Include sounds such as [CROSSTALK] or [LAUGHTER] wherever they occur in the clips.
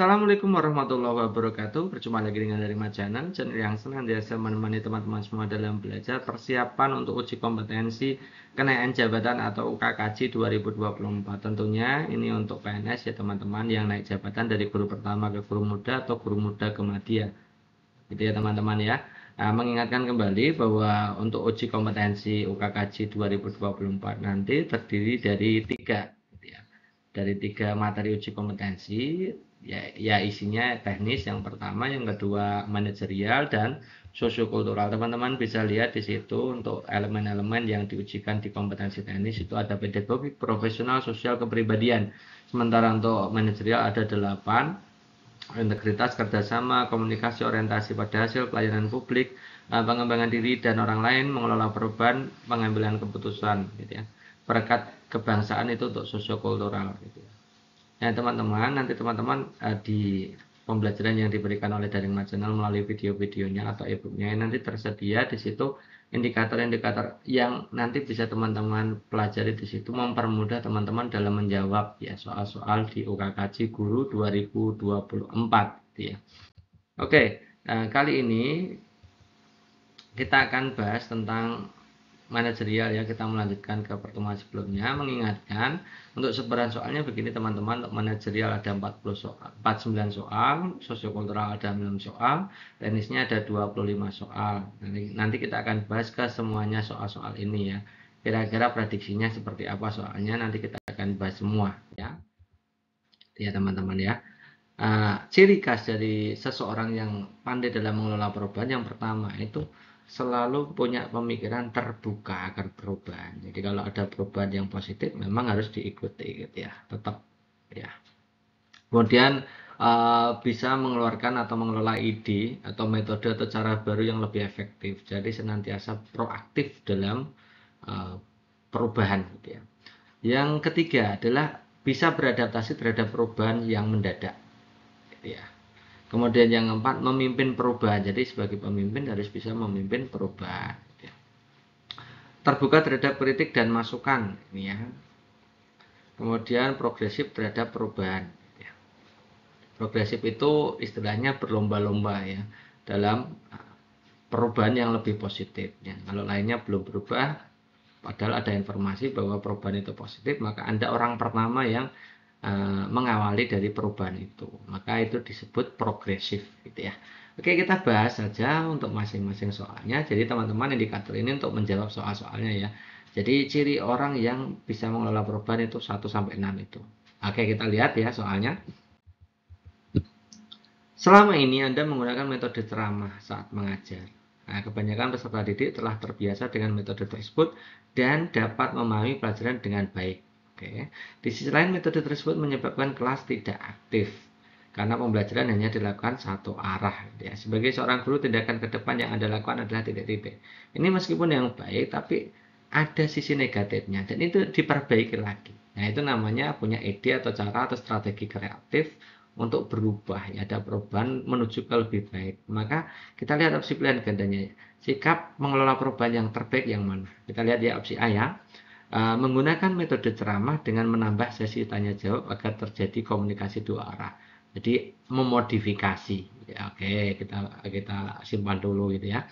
Assalamualaikum warahmatullahi wabarakatuh. Berjumpa lagi dengan dari Channel, channel yang senang senantiasa menemani teman-teman semua dalam belajar persiapan untuk uji kompetensi kenaikan jabatan atau UKKJ 2024. Tentunya ini untuk PNS ya teman-teman yang naik jabatan dari guru pertama ke guru muda atau guru muda ke media. Gitu ya teman-teman ya. Nah, mengingatkan kembali bahwa untuk uji kompetensi UKKJ 2024 nanti terdiri dari tiga, gitu ya. dari tiga materi uji kompetensi ya, ya isinya teknis yang pertama, yang kedua manajerial dan sosiokultural. Teman-teman bisa lihat di situ untuk elemen-elemen yang diujikan di kompetensi teknis itu ada pedagogi, profesional, sosial, kepribadian. Sementara untuk manajerial ada delapan, integritas, kerjasama, komunikasi, orientasi pada hasil, pelayanan publik, eh, pengembangan diri dan orang lain, mengelola perubahan, pengambilan keputusan, gitu ya. Perekat kebangsaan itu untuk sosiokultural, gitu ya. Ya teman-teman, nanti teman-teman uh, di pembelajaran yang diberikan oleh Daring Mat melalui video-videonya atau e-booknya nanti tersedia di situ indikator-indikator yang nanti bisa teman-teman pelajari di situ mempermudah teman-teman dalam menjawab ya soal-soal di UKKJ Guru 2024 gitu ya. Oke, nah, kali ini kita akan bahas tentang manajerial ya kita melanjutkan ke pertemuan sebelumnya mengingatkan untuk sebaran soalnya begini teman-teman untuk manajerial ada 40 soal 49 soal sosiokultural ada 6 soal teknisnya ada 25 soal nanti, nanti kita akan bahas ke semuanya soal-soal ini ya kira-kira prediksinya seperti apa soalnya nanti kita akan bahas semua ya ya teman-teman ya uh, ciri khas dari seseorang yang pandai dalam mengelola perubahan yang pertama itu selalu punya pemikiran terbuka agar perubahan. Jadi kalau ada perubahan yang positif memang harus diikuti gitu ya, tetap ya. Kemudian uh, bisa mengeluarkan atau mengelola ide atau metode atau cara baru yang lebih efektif. Jadi senantiasa proaktif dalam uh, perubahan gitu ya. Yang ketiga adalah bisa beradaptasi terhadap perubahan yang mendadak. Gitu ya Kemudian yang keempat, memimpin perubahan. Jadi sebagai pemimpin harus bisa memimpin perubahan. Ya. Terbuka terhadap kritik dan masukan. Ini ya. Kemudian progresif terhadap perubahan. Ya. Progresif itu istilahnya berlomba-lomba ya dalam ah, perubahan yang lebih positif. Ya. Kalau lainnya belum berubah, padahal ada informasi bahwa perubahan itu positif, maka Anda orang pertama yang Eh, mengawali dari perubahan itu. Maka itu disebut progresif gitu ya. Oke, kita bahas saja untuk masing-masing soalnya. Jadi teman-teman indikator ini untuk menjawab soal-soalnya ya. Jadi ciri orang yang bisa mengelola perubahan itu 1 sampai 6 itu. Oke, kita lihat ya soalnya. Selama ini Anda menggunakan metode ceramah saat mengajar. Nah, kebanyakan peserta didik telah terbiasa dengan metode tersebut dan dapat memahami pelajaran dengan baik. Oke. Di sisi lain metode tersebut menyebabkan kelas tidak aktif karena pembelajaran hanya dilakukan satu arah. Gitu ya. Sebagai seorang guru, tindakan ke depan yang Anda lakukan adalah tidak titik Ini meskipun yang baik, tapi ada sisi negatifnya dan itu diperbaiki lagi. Nah, itu namanya punya ide atau cara atau strategi kreatif untuk berubah, ya, ada perubahan menuju ke lebih baik. Maka kita lihat opsi pilihan gandanya, sikap mengelola perubahan yang terbaik yang mana. Kita lihat ya opsi A ya, Eh, menggunakan metode ceramah dengan menambah sesi tanya jawab agar terjadi komunikasi dua arah. Jadi memodifikasi. Ya, Oke, okay, kita kita simpan dulu gitu ya.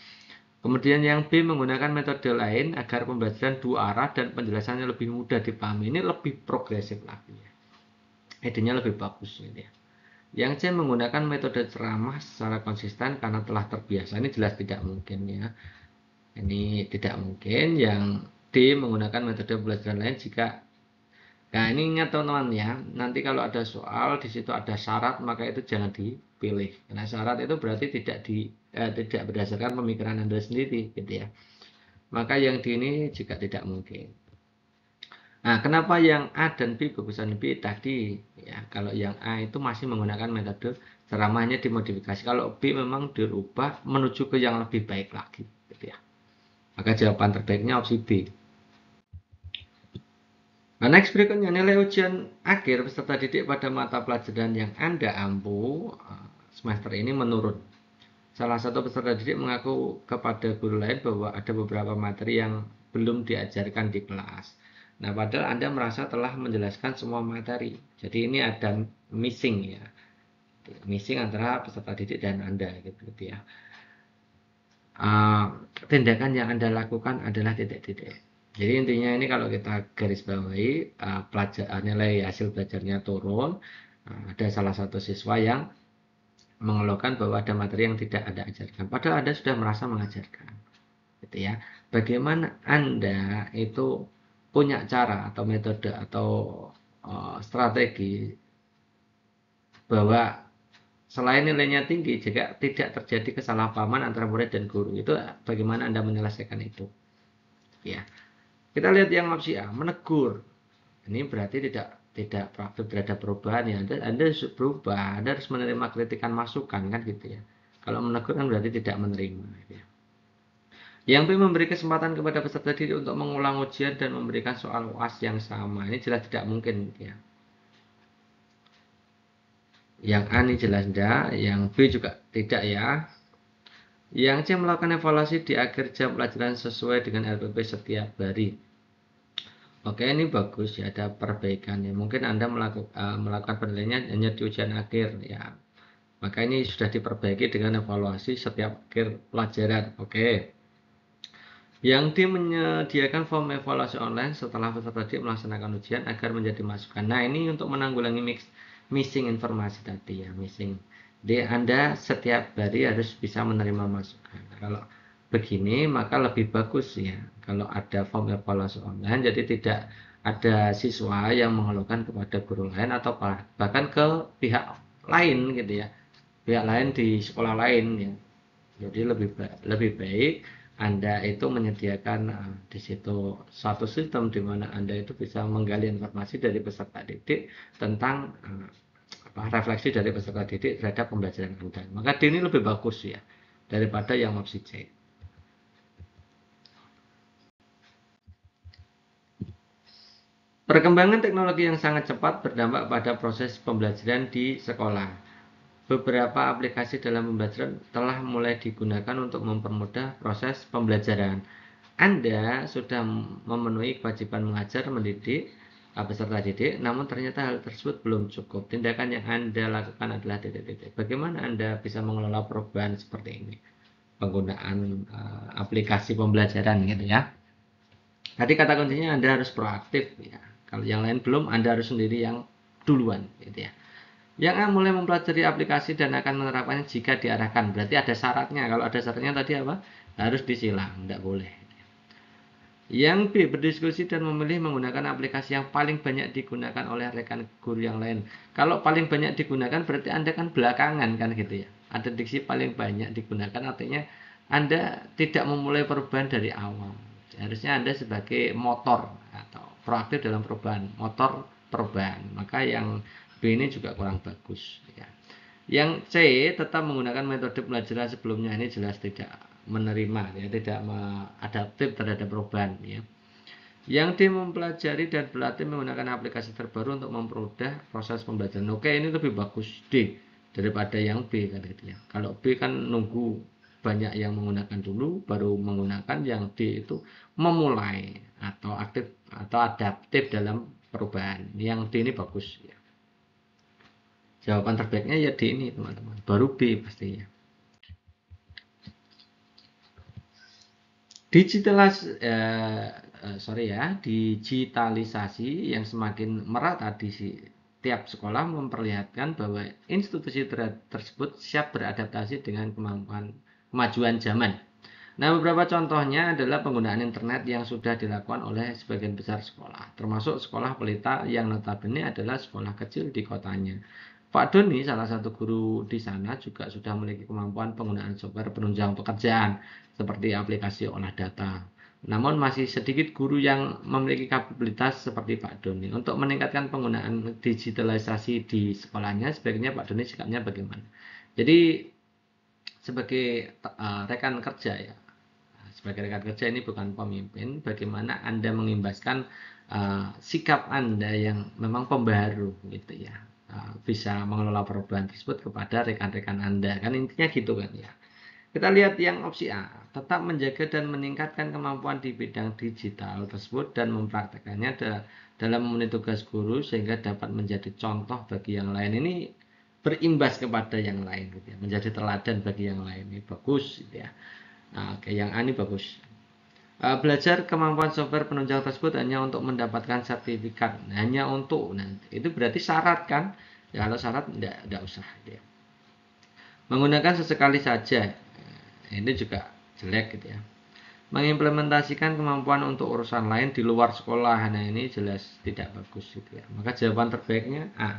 Kemudian yang B menggunakan metode lain agar pembelajaran dua arah dan penjelasannya lebih mudah dipahami. Ini lebih progresif lagi ya. Edenya lebih bagus gitu ya. Yang C menggunakan metode ceramah secara konsisten karena telah terbiasa. Ini jelas tidak mungkin ya. Ini tidak mungkin yang D menggunakan metode pembelajaran lain jika Nah ini ingat teman-teman ya, nanti kalau ada soal di situ ada syarat maka itu jangan dipilih. Karena syarat itu berarti tidak di eh, tidak berdasarkan pemikiran anda sendiri gitu ya. Maka yang di ini juga tidak mungkin. Nah kenapa yang A dan B bagusan B tadi ya kalau yang A itu masih menggunakan metode ceramahnya dimodifikasi. Kalau B memang dirubah menuju ke yang lebih baik lagi gitu ya. Maka jawaban terbaiknya opsi B. Nah, next berikutnya nilai ujian akhir peserta didik pada mata pelajaran yang Anda ampu eh, semester ini menurun. Salah satu peserta didik mengaku kepada guru lain bahwa ada beberapa materi yang belum diajarkan di kelas. Nah, padahal Anda merasa telah menjelaskan semua materi. Jadi ini ada missing ya. Missing antara peserta didik dan Anda gitu, gitu ya. Uh, tindakan yang Anda lakukan adalah titik-titik. Jadi intinya ini kalau kita garis bawahi uh, pelajar, eh, nilai hasil belajarnya turun, uh, ada salah satu siswa yang mengeluhkan bahwa ada materi yang tidak ada ajarkan. Padahal Anda sudah merasa mengajarkan. Gitu ya. Bagaimana Anda itu punya cara atau metode atau uh, strategi bahwa selain nilainya tinggi jika tidak terjadi kesalahpahaman antara murid dan guru itu bagaimana Anda menyelesaikan itu. Ya. Kita lihat yang A menegur. Ini berarti tidak tidak praktik terhadap perubahan ya. Anda, anda berubah, Anda harus menerima kritikan masukan kan gitu ya. Kalau menegur kan berarti tidak menerima. Gitu ya. Yang B memberi kesempatan kepada peserta didik untuk mengulang ujian dan memberikan soal UAS yang sama. Ini jelas tidak mungkin gitu ya. Yang A ini jelas tidak, yang B juga tidak ya. Yang C melakukan evaluasi di akhir jam pelajaran sesuai dengan LPP setiap hari. Oke, ini bagus ya ada perbaikan ya. Mungkin Anda e, melakukan, uh, melakukan penilaiannya hanya di ujian akhir ya. Maka ini sudah diperbaiki dengan evaluasi setiap akhir pelajaran. Oke. Yang D menyediakan form evaluasi online setelah peserta didik melaksanakan ujian agar menjadi masukan. Nah, ini untuk menanggulangi mix, missing informasi tadi ya, missing jadi Anda setiap hari harus bisa menerima masukan. Kalau begini maka lebih bagus ya kalau ada form evaluasi online jadi tidak ada siswa yang mengeluhkan kepada guru lain atau bahkan ke pihak lain gitu ya pihak lain di sekolah lain ya jadi lebih ba lebih baik anda itu menyediakan uh, di situ suatu sistem di mana anda itu bisa menggali informasi dari peserta didik tentang uh, refleksi dari peserta didik terhadap pembelajaran kemudahan. Maka D ini lebih bagus ya daripada yang opsi C. Perkembangan teknologi yang sangat cepat berdampak pada proses pembelajaran di sekolah. Beberapa aplikasi dalam pembelajaran telah mulai digunakan untuk mempermudah proses pembelajaran. Anda sudah memenuhi kewajiban mengajar, mendidik, peserta didik, namun ternyata hal tersebut belum cukup. Tindakan yang Anda lakukan adalah titik-titik. Bagaimana Anda bisa mengelola perubahan seperti ini? Penggunaan uh, aplikasi pembelajaran gitu ya. Tadi kata kuncinya Anda harus proaktif ya. Kalau yang lain belum, Anda harus sendiri yang duluan gitu ya. Yang A mulai mempelajari aplikasi dan akan menerapkannya jika diarahkan. Berarti ada syaratnya. Kalau ada syaratnya tadi apa? Harus disilang, tidak boleh yang B, berdiskusi dan memilih menggunakan aplikasi yang paling banyak digunakan oleh rekan guru yang lain. Kalau paling banyak digunakan berarti Anda kan belakangan kan gitu ya. Ada diksi paling banyak digunakan artinya Anda tidak memulai perubahan dari awal. Harusnya Anda sebagai motor atau proaktif dalam perubahan, motor perubahan. Maka yang B ini juga kurang bagus ya. Yang C tetap menggunakan metode pelajaran sebelumnya ini jelas tidak menerima ya tidak adaptif terhadap perubahan ya yang D mempelajari dan berlatih menggunakan aplikasi terbaru untuk memperudah proses pembelajaran oke ini lebih bagus D daripada yang B kan gitu ya kalau B kan nunggu banyak yang menggunakan dulu baru menggunakan yang D itu memulai atau aktif atau adaptif dalam perubahan yang D ini bagus ya jawaban terbaiknya ya D ini teman-teman baru B pastinya digitalis eh, eh, sorry ya digitalisasi yang semakin merata di tiap sekolah memperlihatkan bahwa institusi ter tersebut siap beradaptasi dengan kemampuan kemajuan zaman. Nah, beberapa contohnya adalah penggunaan internet yang sudah dilakukan oleh sebagian besar sekolah, termasuk sekolah pelita yang notabene adalah sekolah kecil di kotanya. Pak Doni, salah satu guru di sana juga sudah memiliki kemampuan penggunaan software penunjang pekerjaan seperti aplikasi olah data. Namun masih sedikit guru yang memiliki kapabilitas seperti Pak Doni. Untuk meningkatkan penggunaan digitalisasi di sekolahnya, sebaiknya Pak Doni sikapnya bagaimana? Jadi sebagai uh, rekan kerja ya, sebagai rekan kerja ini bukan pemimpin, bagaimana Anda mengimbaskan uh, sikap Anda yang memang pembaru gitu ya Ah, bisa mengelola perubahan tersebut kepada rekan-rekan Anda. Kan intinya gitu kan ya. Kita lihat yang opsi A, tetap menjaga dan meningkatkan kemampuan di bidang digital tersebut dan mempraktekannya dalam memenuhi tugas guru sehingga dapat menjadi contoh bagi yang lain. Ini berimbas kepada yang lain gitu ya, menjadi teladan bagi yang lain. Ini bagus gitu ya. Nah, oke, yang A ini bagus. Eh, belajar kemampuan software penunjang tersebut hanya untuk mendapatkan sertifikat hanya untuk nah, itu berarti syarat kan ya, kalau syarat tidak tidak usah gitu ya. menggunakan sesekali saja eh, ini juga jelek gitu ya mengimplementasikan kemampuan untuk urusan lain di luar sekolah nah ini jelas tidak bagus gitu ya maka jawaban terbaiknya A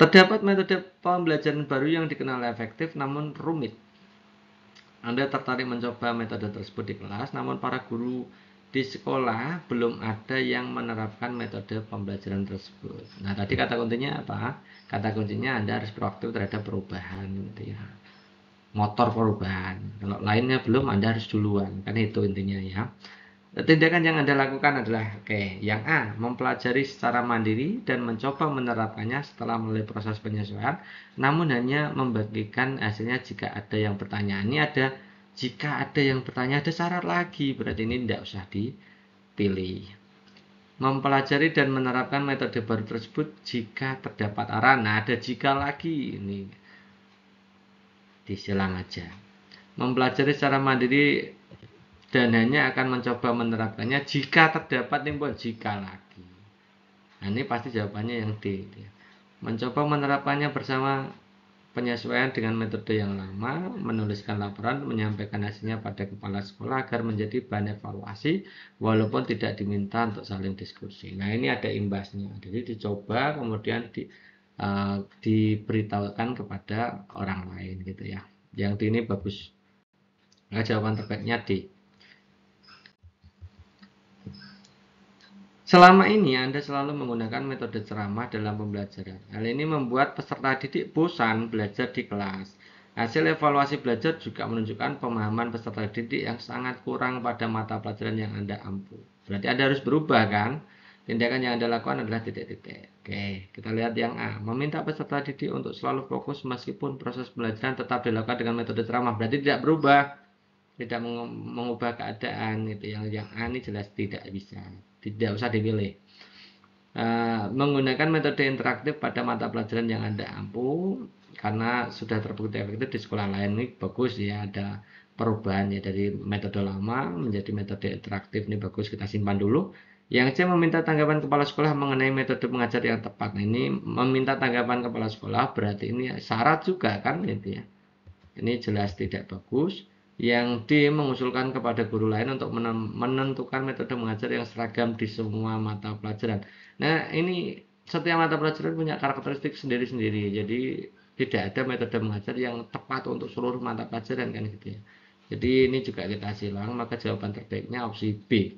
Terdapat metode pembelajaran baru yang dikenal efektif namun rumit anda tertarik mencoba metode tersebut di kelas, namun para guru di sekolah belum ada yang menerapkan metode pembelajaran tersebut. Nah, tadi kata kuncinya apa? Kata kuncinya Anda harus proaktif terhadap perubahan gitu ya. Motor perubahan. Kalau lainnya belum Anda harus duluan. Kan itu intinya ya. Tindakan yang Anda lakukan adalah oke, okay, yang A, mempelajari secara mandiri dan mencoba menerapkannya setelah melalui proses penyesuaian, namun hanya membagikan hasilnya jika ada yang bertanya. Ini ada jika ada yang bertanya ada syarat lagi, berarti ini tidak usah dipilih. Mempelajari dan menerapkan metode baru tersebut jika terdapat arahan. Nah, ada jika lagi ini disilang aja. Mempelajari secara mandiri dan hanya akan mencoba menerapkannya jika terdapat timbul jika lagi. Nah, ini pasti jawabannya yang D. Mencoba menerapkannya bersama penyesuaian dengan metode yang lama, menuliskan laporan, menyampaikan hasilnya pada kepala sekolah agar menjadi bahan evaluasi walaupun tidak diminta untuk saling diskusi. Nah, ini ada imbasnya. Jadi dicoba kemudian di, uh, diberitahukan kepada orang lain gitu ya. Yang di ini bagus. Nah, jawaban terbaiknya di Selama ini Anda selalu menggunakan metode ceramah dalam pembelajaran. Hal ini membuat peserta didik bosan belajar di kelas. Hasil evaluasi belajar juga menunjukkan pemahaman peserta didik yang sangat kurang pada mata pelajaran yang Anda ampuh. Berarti Anda harus berubah kan? Tindakan yang Anda lakukan adalah titik-titik. Oke, kita lihat yang A. Meminta peserta didik untuk selalu fokus meskipun proses pembelajaran tetap dilakukan dengan metode ceramah. Berarti tidak berubah, tidak mengubah keadaan. Gitu. Yang, yang A ini jelas tidak bisa tidak usah dipilih Uh, menggunakan metode interaktif pada mata pelajaran yang Anda ampuh karena sudah terbukti efektif di sekolah lain ini bagus ya ada perubahan ya dari metode lama menjadi metode interaktif ini bagus kita simpan dulu yang C meminta tanggapan kepala sekolah mengenai metode mengajar yang tepat nah, ini meminta tanggapan kepala sekolah berarti ini syarat juga kan gitu ya ini jelas tidak bagus yang D mengusulkan kepada guru lain untuk menentukan metode mengajar yang seragam di semua mata pelajaran. Nah, ini setiap mata pelajaran punya karakteristik sendiri-sendiri. Jadi tidak ada metode mengajar yang tepat untuk seluruh mata pelajaran kan gitu ya. Jadi ini juga kita silang, maka jawaban terbaiknya opsi B.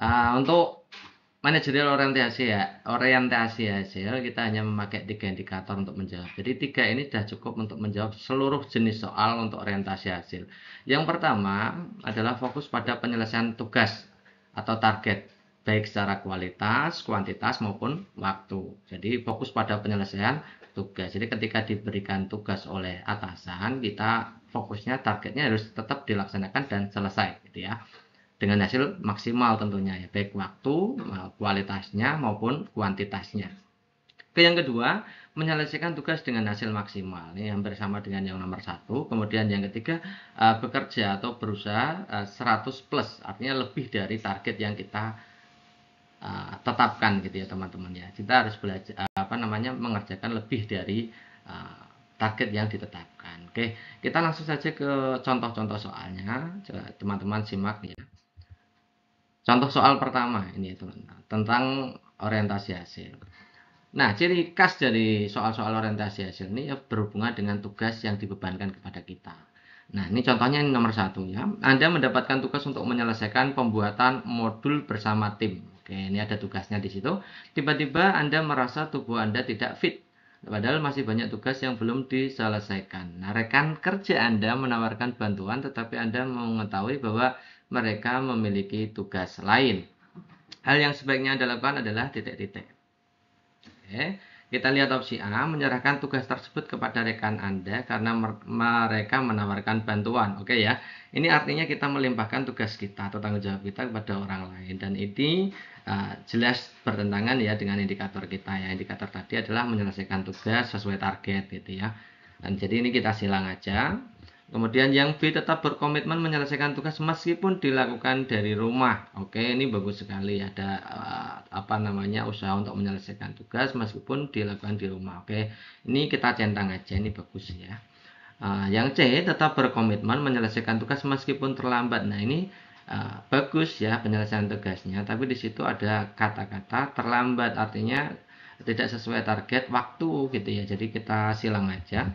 Nah, untuk manajerial orientasi ya orientasi hasil kita hanya memakai tiga indikator untuk menjawab jadi tiga ini sudah cukup untuk menjawab seluruh jenis soal untuk orientasi hasil yang pertama adalah fokus pada penyelesaian tugas atau target baik secara kualitas kuantitas maupun waktu jadi fokus pada penyelesaian tugas jadi ketika diberikan tugas oleh atasan kita fokusnya targetnya harus tetap dilaksanakan dan selesai gitu ya dengan hasil maksimal tentunya ya baik waktu kualitasnya maupun kuantitasnya Ke yang kedua menyelesaikan tugas dengan hasil maksimal ini hampir sama dengan yang nomor satu kemudian yang ketiga eh, bekerja atau berusaha 100 eh, plus artinya lebih dari target yang kita eh, tetapkan gitu ya teman-teman ya kita harus belajar apa namanya mengerjakan lebih dari target yang ditetapkan. Oke, kita langsung saja ke contoh-contoh soalnya. Teman-teman simak ya. Contoh soal pertama ini teman-teman tentang orientasi hasil. Nah, ciri khas dari soal-soal orientasi hasil ini ya berhubungan dengan tugas yang dibebankan kepada kita. Nah, ini contohnya ini nomor satu ya. Anda mendapatkan tugas untuk menyelesaikan pembuatan modul bersama tim. Oke, ini ada tugasnya di situ. Tiba-tiba Anda merasa tubuh Anda tidak fit. Padahal masih banyak tugas yang belum diselesaikan. Nah, rekan kerja Anda menawarkan bantuan, tetapi Anda mengetahui bahwa mereka memiliki tugas lain. Hal yang sebaiknya dilakukan adalah titik-titik. Oke. Kita lihat opsi A, menyerahkan tugas tersebut kepada rekan Anda karena mereka menawarkan bantuan. Oke ya, ini artinya kita melimpahkan tugas kita atau tanggung jawab kita kepada orang lain. Dan ini uh, jelas bertentangan ya dengan indikator kita ya. Indikator tadi adalah menyelesaikan tugas sesuai target gitu ya. Dan jadi ini kita silang aja. Kemudian yang B tetap berkomitmen menyelesaikan tugas meskipun dilakukan dari rumah. Oke, ini bagus sekali ada eh, apa namanya usaha untuk menyelesaikan tugas meskipun dilakukan di rumah. Oke, ini kita centang aja ini bagus ya. Eh, yang C tetap berkomitmen menyelesaikan tugas meskipun terlambat. Nah ini eh, bagus ya penyelesaian tugasnya, tapi di situ ada kata-kata terlambat artinya tidak sesuai target waktu gitu ya. Jadi kita silang aja.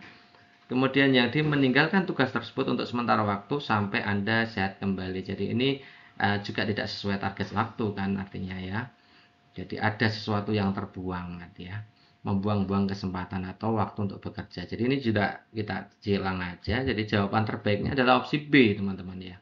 Kemudian yang D meninggalkan tugas tersebut untuk sementara waktu sampai Anda sehat kembali. Jadi ini uh, juga tidak sesuai target waktu kan artinya ya. Jadi ada sesuatu yang terbuang ya. Membuang-buang kesempatan atau waktu untuk bekerja. Jadi ini juga kita hilang aja. Jadi jawaban terbaiknya adalah opsi B, teman-teman ya.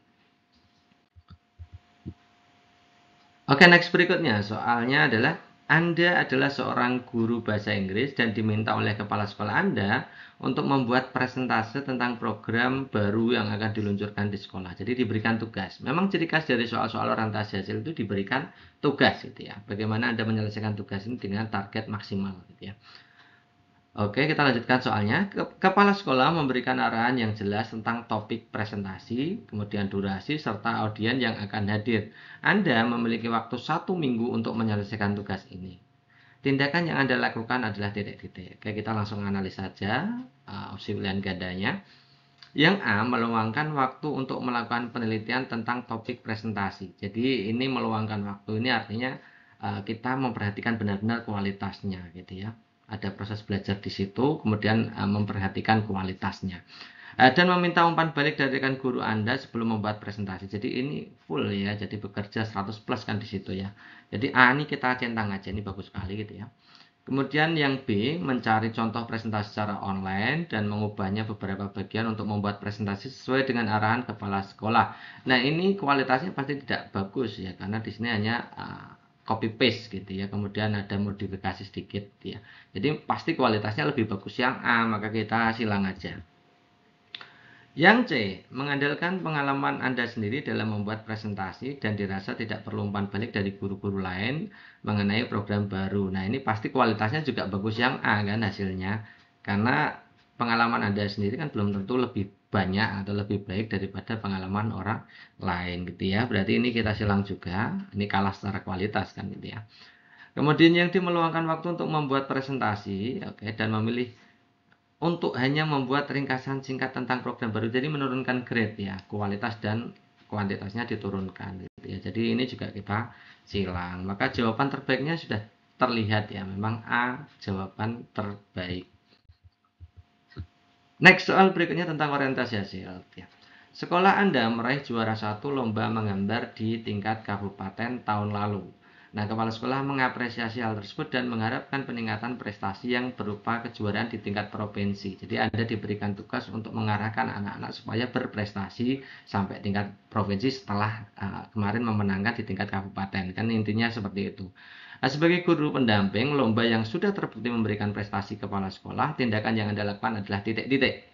Oke, next berikutnya soalnya adalah anda adalah seorang guru bahasa Inggris dan diminta oleh kepala sekolah Anda untuk membuat presentase tentang program baru yang akan diluncurkan di sekolah. Jadi diberikan tugas. Memang ciri khas dari soal-soal orientasi hasil itu diberikan tugas gitu ya. Bagaimana Anda menyelesaikan tugas ini dengan target maksimal gitu ya. Oke, kita lanjutkan soalnya. Kepala sekolah memberikan arahan yang jelas tentang topik presentasi, kemudian durasi, serta audiens yang akan hadir. Anda memiliki waktu satu minggu untuk menyelesaikan tugas ini. Tindakan yang Anda lakukan adalah titik-titik. Oke, kita langsung analisa saja uh, opsi pilihan gandanya. Yang A, meluangkan waktu untuk melakukan penelitian tentang topik presentasi. Jadi, ini meluangkan waktu ini artinya uh, kita memperhatikan benar-benar kualitasnya gitu ya ada proses belajar di situ, kemudian eh, memperhatikan kualitasnya. Eh, dan meminta umpan balik dari rekan guru Anda sebelum membuat presentasi. Jadi ini full ya, jadi bekerja 100 plus kan di situ ya. Jadi A ini kita centang aja, ini bagus sekali gitu ya. Kemudian yang B, mencari contoh presentasi secara online dan mengubahnya beberapa bagian untuk membuat presentasi sesuai dengan arahan kepala sekolah. Nah ini kualitasnya pasti tidak bagus ya, karena di sini hanya uh, copy paste gitu ya kemudian ada modifikasi sedikit ya jadi pasti kualitasnya lebih bagus yang A maka kita silang aja yang C mengandalkan pengalaman Anda sendiri dalam membuat presentasi dan dirasa tidak perlu umpan balik dari guru-guru lain mengenai program baru nah ini pasti kualitasnya juga bagus yang A kan hasilnya karena pengalaman Anda sendiri kan belum tentu lebih banyak atau lebih baik daripada pengalaman orang lain gitu ya. Berarti ini kita silang juga, ini kalah secara kualitas kan gitu ya. Kemudian yang dimeluangkan waktu untuk membuat presentasi, oke okay, dan memilih untuk hanya membuat ringkasan singkat tentang program baru. Jadi menurunkan grade ya, kualitas dan kuantitasnya diturunkan gitu ya. Jadi ini juga kita silang. Maka jawaban terbaiknya sudah terlihat ya, memang A jawaban terbaik. Next soal berikutnya tentang orientasi hasil. Ya. Sekolah Anda meraih juara satu lomba menggambar di tingkat kabupaten tahun lalu. Nah, kepala sekolah mengapresiasi hal tersebut dan mengharapkan peningkatan prestasi yang berupa kejuaraan di tingkat provinsi. Jadi, Anda diberikan tugas untuk mengarahkan anak-anak supaya berprestasi sampai tingkat provinsi setelah uh, kemarin memenangkan di tingkat kabupaten. Kan intinya seperti itu. Nah, sebagai guru pendamping, lomba yang sudah terbukti memberikan prestasi kepala sekolah, tindakan yang Anda lakukan adalah titik-titik.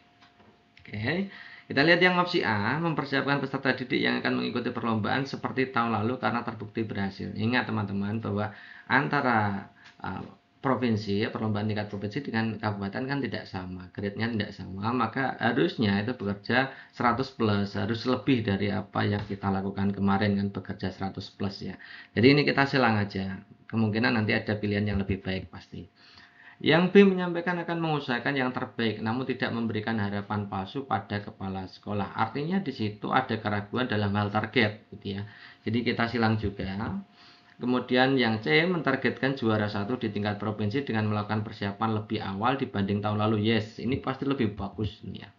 Oke. Kita lihat yang opsi A, mempersiapkan peserta didik yang akan mengikuti perlombaan seperti tahun lalu karena terbukti berhasil. Ingat teman-teman bahwa antara uh, provinsi, perlombaan tingkat provinsi dengan kabupaten kan tidak sama, grade-nya tidak sama, maka harusnya itu bekerja 100 plus, harus lebih dari apa yang kita lakukan kemarin kan bekerja 100 plus ya. Jadi ini kita silang aja kemungkinan nanti ada pilihan yang lebih baik pasti. Yang B menyampaikan akan mengusahakan yang terbaik namun tidak memberikan harapan palsu pada kepala sekolah. Artinya di situ ada keraguan dalam hal target gitu ya. Jadi kita silang juga. Kemudian yang C mentargetkan juara satu di tingkat provinsi dengan melakukan persiapan lebih awal dibanding tahun lalu. Yes, ini pasti lebih bagus ini ya.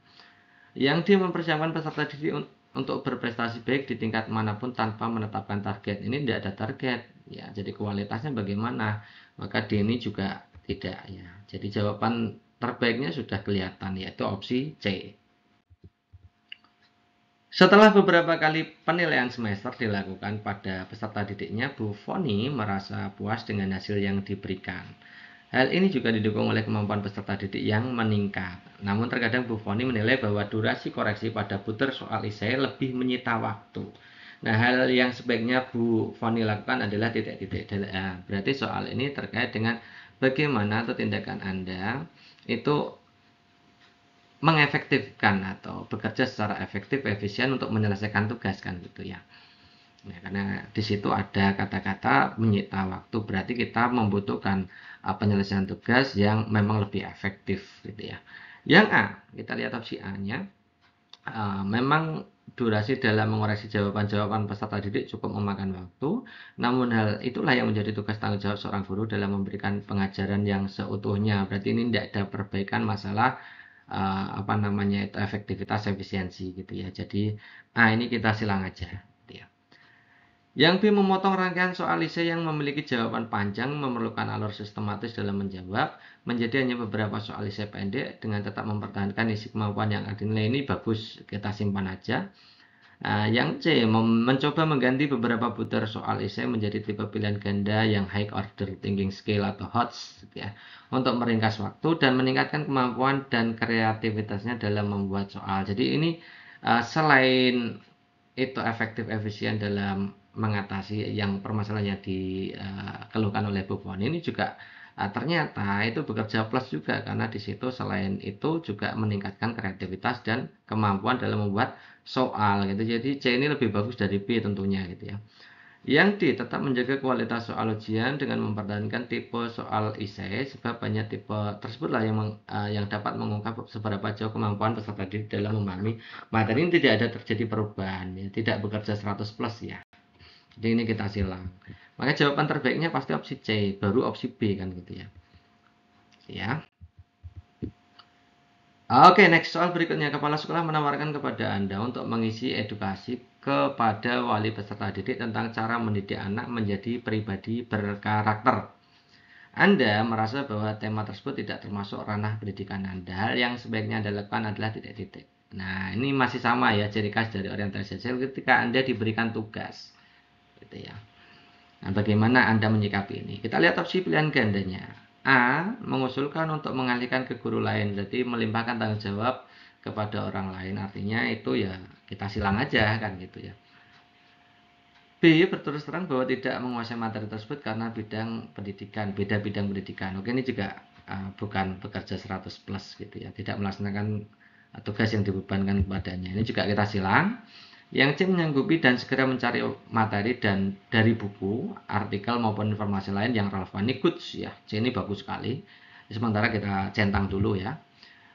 Yang D mempersiapkan peserta didik untuk berprestasi baik di tingkat manapun tanpa menetapkan target. Ini tidak ada target, ya. Jadi kualitasnya bagaimana? Maka di ini juga tidak, ya. Jadi jawaban terbaiknya sudah kelihatan, yaitu opsi C. Setelah beberapa kali penilaian semester dilakukan pada peserta didiknya, Bu Foni merasa puas dengan hasil yang diberikan. Hal ini juga didukung oleh kemampuan peserta didik yang meningkat. Namun terkadang Buffoni menilai bahwa durasi koreksi pada puter soal isai lebih menyita waktu. Nah, hal yang sebaiknya Bu Foni lakukan adalah titik-titik. Eh, berarti soal ini terkait dengan bagaimana atau tindakan Anda itu mengefektifkan atau bekerja secara efektif efisien untuk menyelesaikan tugas kan gitu ya. Ya, karena di situ ada kata-kata menyita waktu, berarti kita membutuhkan uh, penyelesaian tugas yang memang lebih efektif gitu ya. Yang A, kita lihat opsi A-nya. Uh, memang durasi dalam mengoreksi jawaban-jawaban peserta didik cukup memakan waktu, namun hal itulah yang menjadi tugas tanggung jawab seorang guru dalam memberikan pengajaran yang seutuhnya. Berarti ini tidak ada perbaikan masalah uh, apa namanya itu efektivitas efisiensi gitu ya. Jadi, ah ini kita silang aja. Yang B memotong rangkaian soal IC yang memiliki jawaban panjang memerlukan alur sistematis dalam menjawab, menjadi hanya beberapa soal IC pendek dengan tetap mempertahankan isi kemampuan yang ada nilai ini bagus, kita simpan aja. Nah, yang C, mencoba mengganti beberapa butir soal IC menjadi tipe pilihan ganda yang high order thinking skill atau HOTS ya, untuk meringkas waktu dan meningkatkan kemampuan dan kreativitasnya dalam membuat soal. Jadi ini uh, selain itu efektif efisien dalam mengatasi yang permasalahannya dikeluhkan eh, oleh Bu ini juga eh, ternyata itu bekerja plus juga karena di situ selain itu juga meningkatkan kreativitas dan kemampuan dalam membuat soal gitu. Jadi C ini lebih bagus dari B tentunya gitu ya. Yang D tetap menjaga kualitas soal ujian dengan mempertahankan tipe soal isai e, sebab banyak tipe tersebutlah yang meng, uh, yang dapat mengungkap seberapa jauh kemampuan peserta didik dalam memahami materi ini tidak ada terjadi perubahan ya, tidak bekerja 100 plus ya. Jadi ini kita silang. Maka jawaban terbaiknya pasti opsi C, baru opsi B kan gitu ya. Ya. Oke, next soal berikutnya. Kepala sekolah menawarkan kepada Anda untuk mengisi edukasi kepada wali peserta didik tentang cara mendidik anak menjadi pribadi berkarakter. Anda merasa bahwa tema tersebut tidak termasuk ranah pendidikan Anda. Hal yang sebaiknya Anda lakukan adalah titik-titik. Nah, ini masih sama ya ciri khas dari orientasi sosial ketika Anda diberikan tugas gitu ya. Nah, bagaimana Anda menyikapi ini? Kita lihat opsi pilihan gandanya. A. Mengusulkan untuk mengalihkan ke guru lain, jadi melimpahkan tanggung jawab kepada orang lain. Artinya itu ya kita silang aja kan gitu ya. B. Berterus terang bahwa tidak menguasai materi tersebut karena bidang pendidikan, beda bidang pendidikan. Oke, ini juga uh, bukan bekerja 100 plus gitu ya, tidak melaksanakan tugas yang dibebankan kepadanya. Ini juga kita silang. Yang C menyanggupi dan segera mencari materi dan dari buku, artikel maupun informasi lain yang relevan. Ini good ya. C ini bagus sekali. Sementara kita centang dulu ya.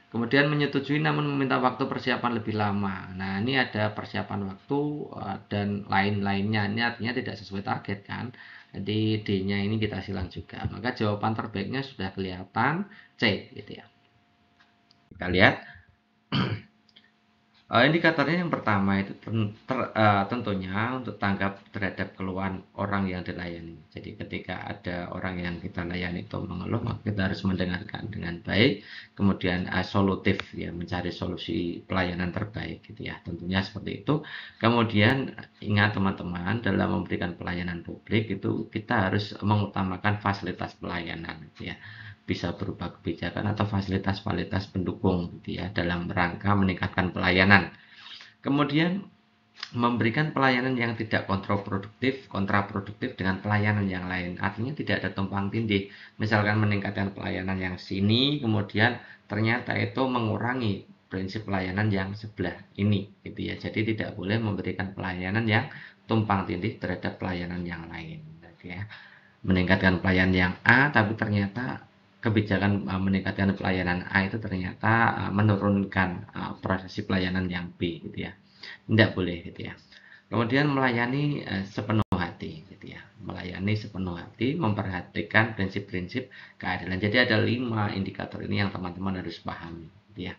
Kemudian menyetujui namun meminta waktu persiapan lebih lama. Nah, ini ada persiapan waktu eh, dan lain-lainnya. Ini artinya tidak sesuai target kan. Jadi D-nya ini kita silang juga. Maka jawaban terbaiknya sudah kelihatan C gitu ya. Kita lihat. [CLEARS THROAT] Uh, indikatornya yang pertama itu ten, ter, uh, tentunya untuk tanggap terhadap keluhan orang yang dilayani. Jadi ketika ada orang yang kita layani itu mengeluh, maka kita harus mendengarkan dengan baik, kemudian uh, solutif ya mencari solusi pelayanan terbaik gitu ya. Tentunya seperti itu. Kemudian ingat teman-teman dalam memberikan pelayanan publik itu kita harus mengutamakan fasilitas pelayanan gitu ya bisa berupa kebijakan atau fasilitas-fasilitas pendukung gitu ya dalam rangka meningkatkan pelayanan. Kemudian memberikan pelayanan yang tidak kontraproduktif, kontraproduktif dengan pelayanan yang lain. Artinya tidak ada tumpang tindih. Misalkan meningkatkan pelayanan yang sini, kemudian ternyata itu mengurangi prinsip pelayanan yang sebelah ini, gitu ya. Jadi tidak boleh memberikan pelayanan yang tumpang tindih terhadap pelayanan yang lain, gitu ya. Meningkatkan pelayanan yang A, tapi ternyata kebijakan uh, meningkatkan pelayanan A itu ternyata uh, menurunkan uh, prosesi pelayanan yang B gitu ya. Tidak boleh gitu ya. Kemudian melayani uh, sepenuh hati gitu ya. Melayani sepenuh hati memperhatikan prinsip-prinsip keadilan. Jadi ada lima indikator ini yang teman-teman harus pahami gitu ya.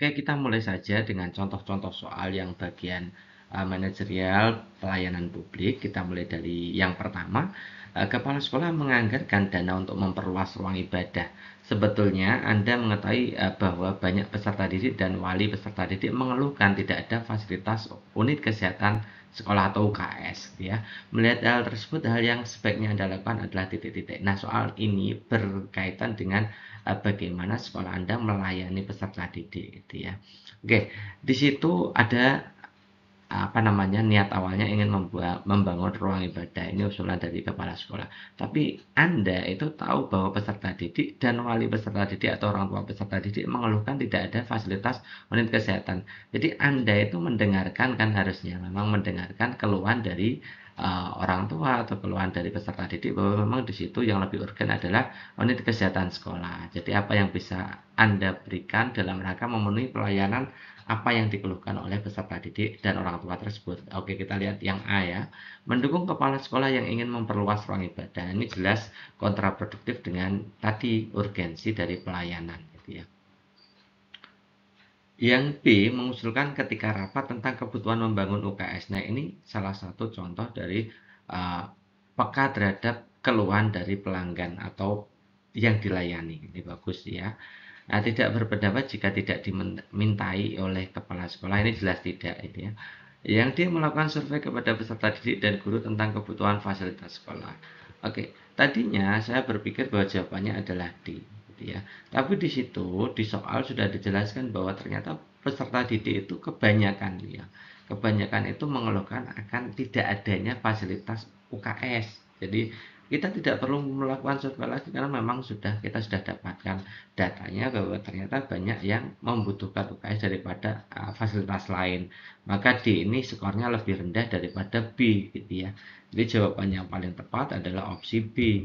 Oke, kita mulai saja dengan contoh-contoh soal yang bagian uh, manajerial pelayanan publik. Kita mulai dari yang pertama, Eh, kepala sekolah menganggarkan dana untuk memperluas ruang ibadah. Sebetulnya Anda mengetahui eh, bahwa banyak peserta didik dan wali peserta didik mengeluhkan tidak ada fasilitas unit kesehatan sekolah atau UKS ya. Melihat hal tersebut hal yang sebaiknya Anda lakukan adalah titik-titik. Nah, soal ini berkaitan dengan eh, bagaimana sekolah Anda melayani peserta didik gitu ya. Oke, di situ ada apa namanya niat awalnya ingin membuat membangun ruang ibadah ini usulan dari kepala sekolah tapi anda itu tahu bahwa peserta didik dan wali peserta didik atau orang tua peserta didik mengeluhkan tidak ada fasilitas unit kesehatan jadi anda itu mendengarkan kan harusnya memang mendengarkan keluhan dari uh, orang tua atau keluhan dari peserta didik bahwa memang di situ yang lebih urgen adalah unit kesehatan sekolah jadi apa yang bisa anda berikan dalam rangka memenuhi pelayanan apa yang dikeluhkan oleh peserta didik dan orang tua tersebut. Oke, kita lihat yang A ya. Mendukung kepala sekolah yang ingin memperluas ruang ibadah. Ini jelas kontraproduktif dengan tadi urgensi dari pelayanan gitu ya. Yang B mengusulkan ketika rapat tentang kebutuhan membangun UKS. Nah, ini salah satu contoh dari uh, peka terhadap keluhan dari pelanggan atau yang dilayani. Ini bagus ya. Nah, tidak berpendapat jika tidak dimintai oleh kepala sekolah ini jelas tidak itu ya. Yang dia melakukan survei kepada peserta didik dan guru tentang kebutuhan fasilitas sekolah. Oke, tadinya saya berpikir bahwa jawabannya adalah D, gitu ya. Tapi di situ di soal sudah dijelaskan bahwa ternyata peserta didik itu kebanyakan gitu ya. Kebanyakan itu mengeluhkan akan tidak adanya fasilitas UKS. Jadi kita tidak perlu melakukan survei lagi karena memang sudah kita sudah dapatkan datanya bahwa ternyata banyak yang membutuhkan UKS daripada uh, fasilitas lain maka di ini skornya lebih rendah daripada B gitu ya jadi jawaban yang paling tepat adalah opsi B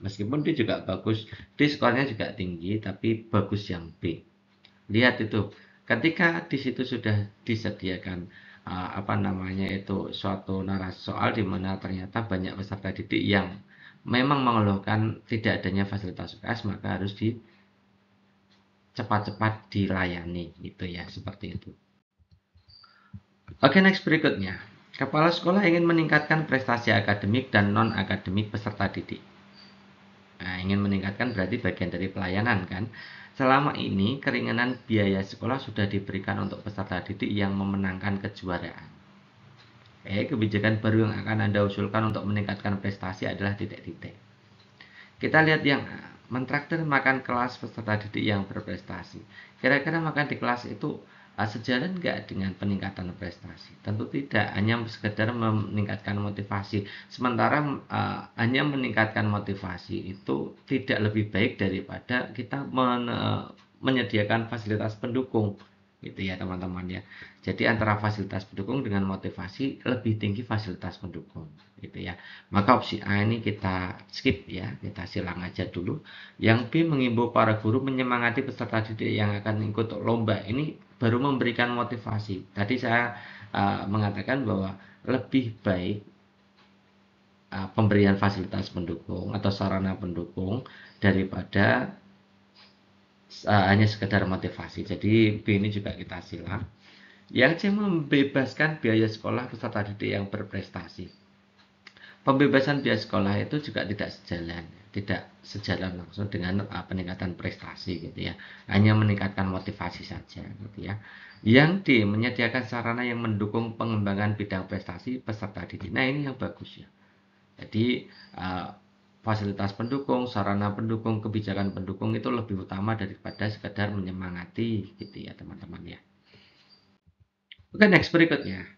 meskipun dia juga bagus di skornya juga tinggi tapi bagus yang B lihat itu ketika di situ sudah disediakan uh, apa namanya itu suatu narasi soal di mana ternyata banyak peserta didik yang memang mengeluhkan tidak adanya fasilitas UKS maka harus di cepat-cepat dilayani gitu ya seperti itu. Oke next berikutnya kepala sekolah ingin meningkatkan prestasi akademik dan non akademik peserta didik. Nah, ingin meningkatkan berarti bagian dari pelayanan kan. Selama ini keringanan biaya sekolah sudah diberikan untuk peserta didik yang memenangkan kejuaraan. Eh Kebijakan baru yang akan Anda usulkan untuk meningkatkan prestasi adalah titik-titik. Kita lihat yang A. Mentraktir makan kelas peserta didik yang berprestasi. Kira-kira makan di kelas itu ah, sejalan nggak dengan peningkatan prestasi? Tentu tidak, hanya sekedar meningkatkan motivasi. Sementara uh, hanya meningkatkan motivasi itu tidak lebih baik daripada kita men, menyediakan fasilitas pendukung gitu ya teman-teman ya. Jadi antara fasilitas pendukung dengan motivasi lebih tinggi fasilitas pendukung gitu ya. Maka opsi A ini kita skip ya, kita silang aja dulu. Yang B mengimbau para guru menyemangati peserta didik yang akan ikut lomba. Ini baru memberikan motivasi. Tadi saya uh, mengatakan bahwa lebih baik uh, pemberian fasilitas pendukung atau sarana pendukung daripada Eh, hanya sekedar motivasi. Jadi B ini juga kita silang. Yang C membebaskan biaya sekolah peserta didik yang berprestasi. Pembebasan biaya sekolah itu juga tidak sejalan, tidak sejalan langsung dengan uh, peningkatan prestasi gitu ya. Hanya meningkatkan motivasi saja gitu ya. Yang D menyediakan sarana yang mendukung pengembangan bidang prestasi peserta didik. Nah, ini yang bagus ya. Jadi uh, fasilitas pendukung, sarana pendukung, kebijakan pendukung itu lebih utama daripada sekedar menyemangati gitu ya teman-teman ya. Oke next berikutnya.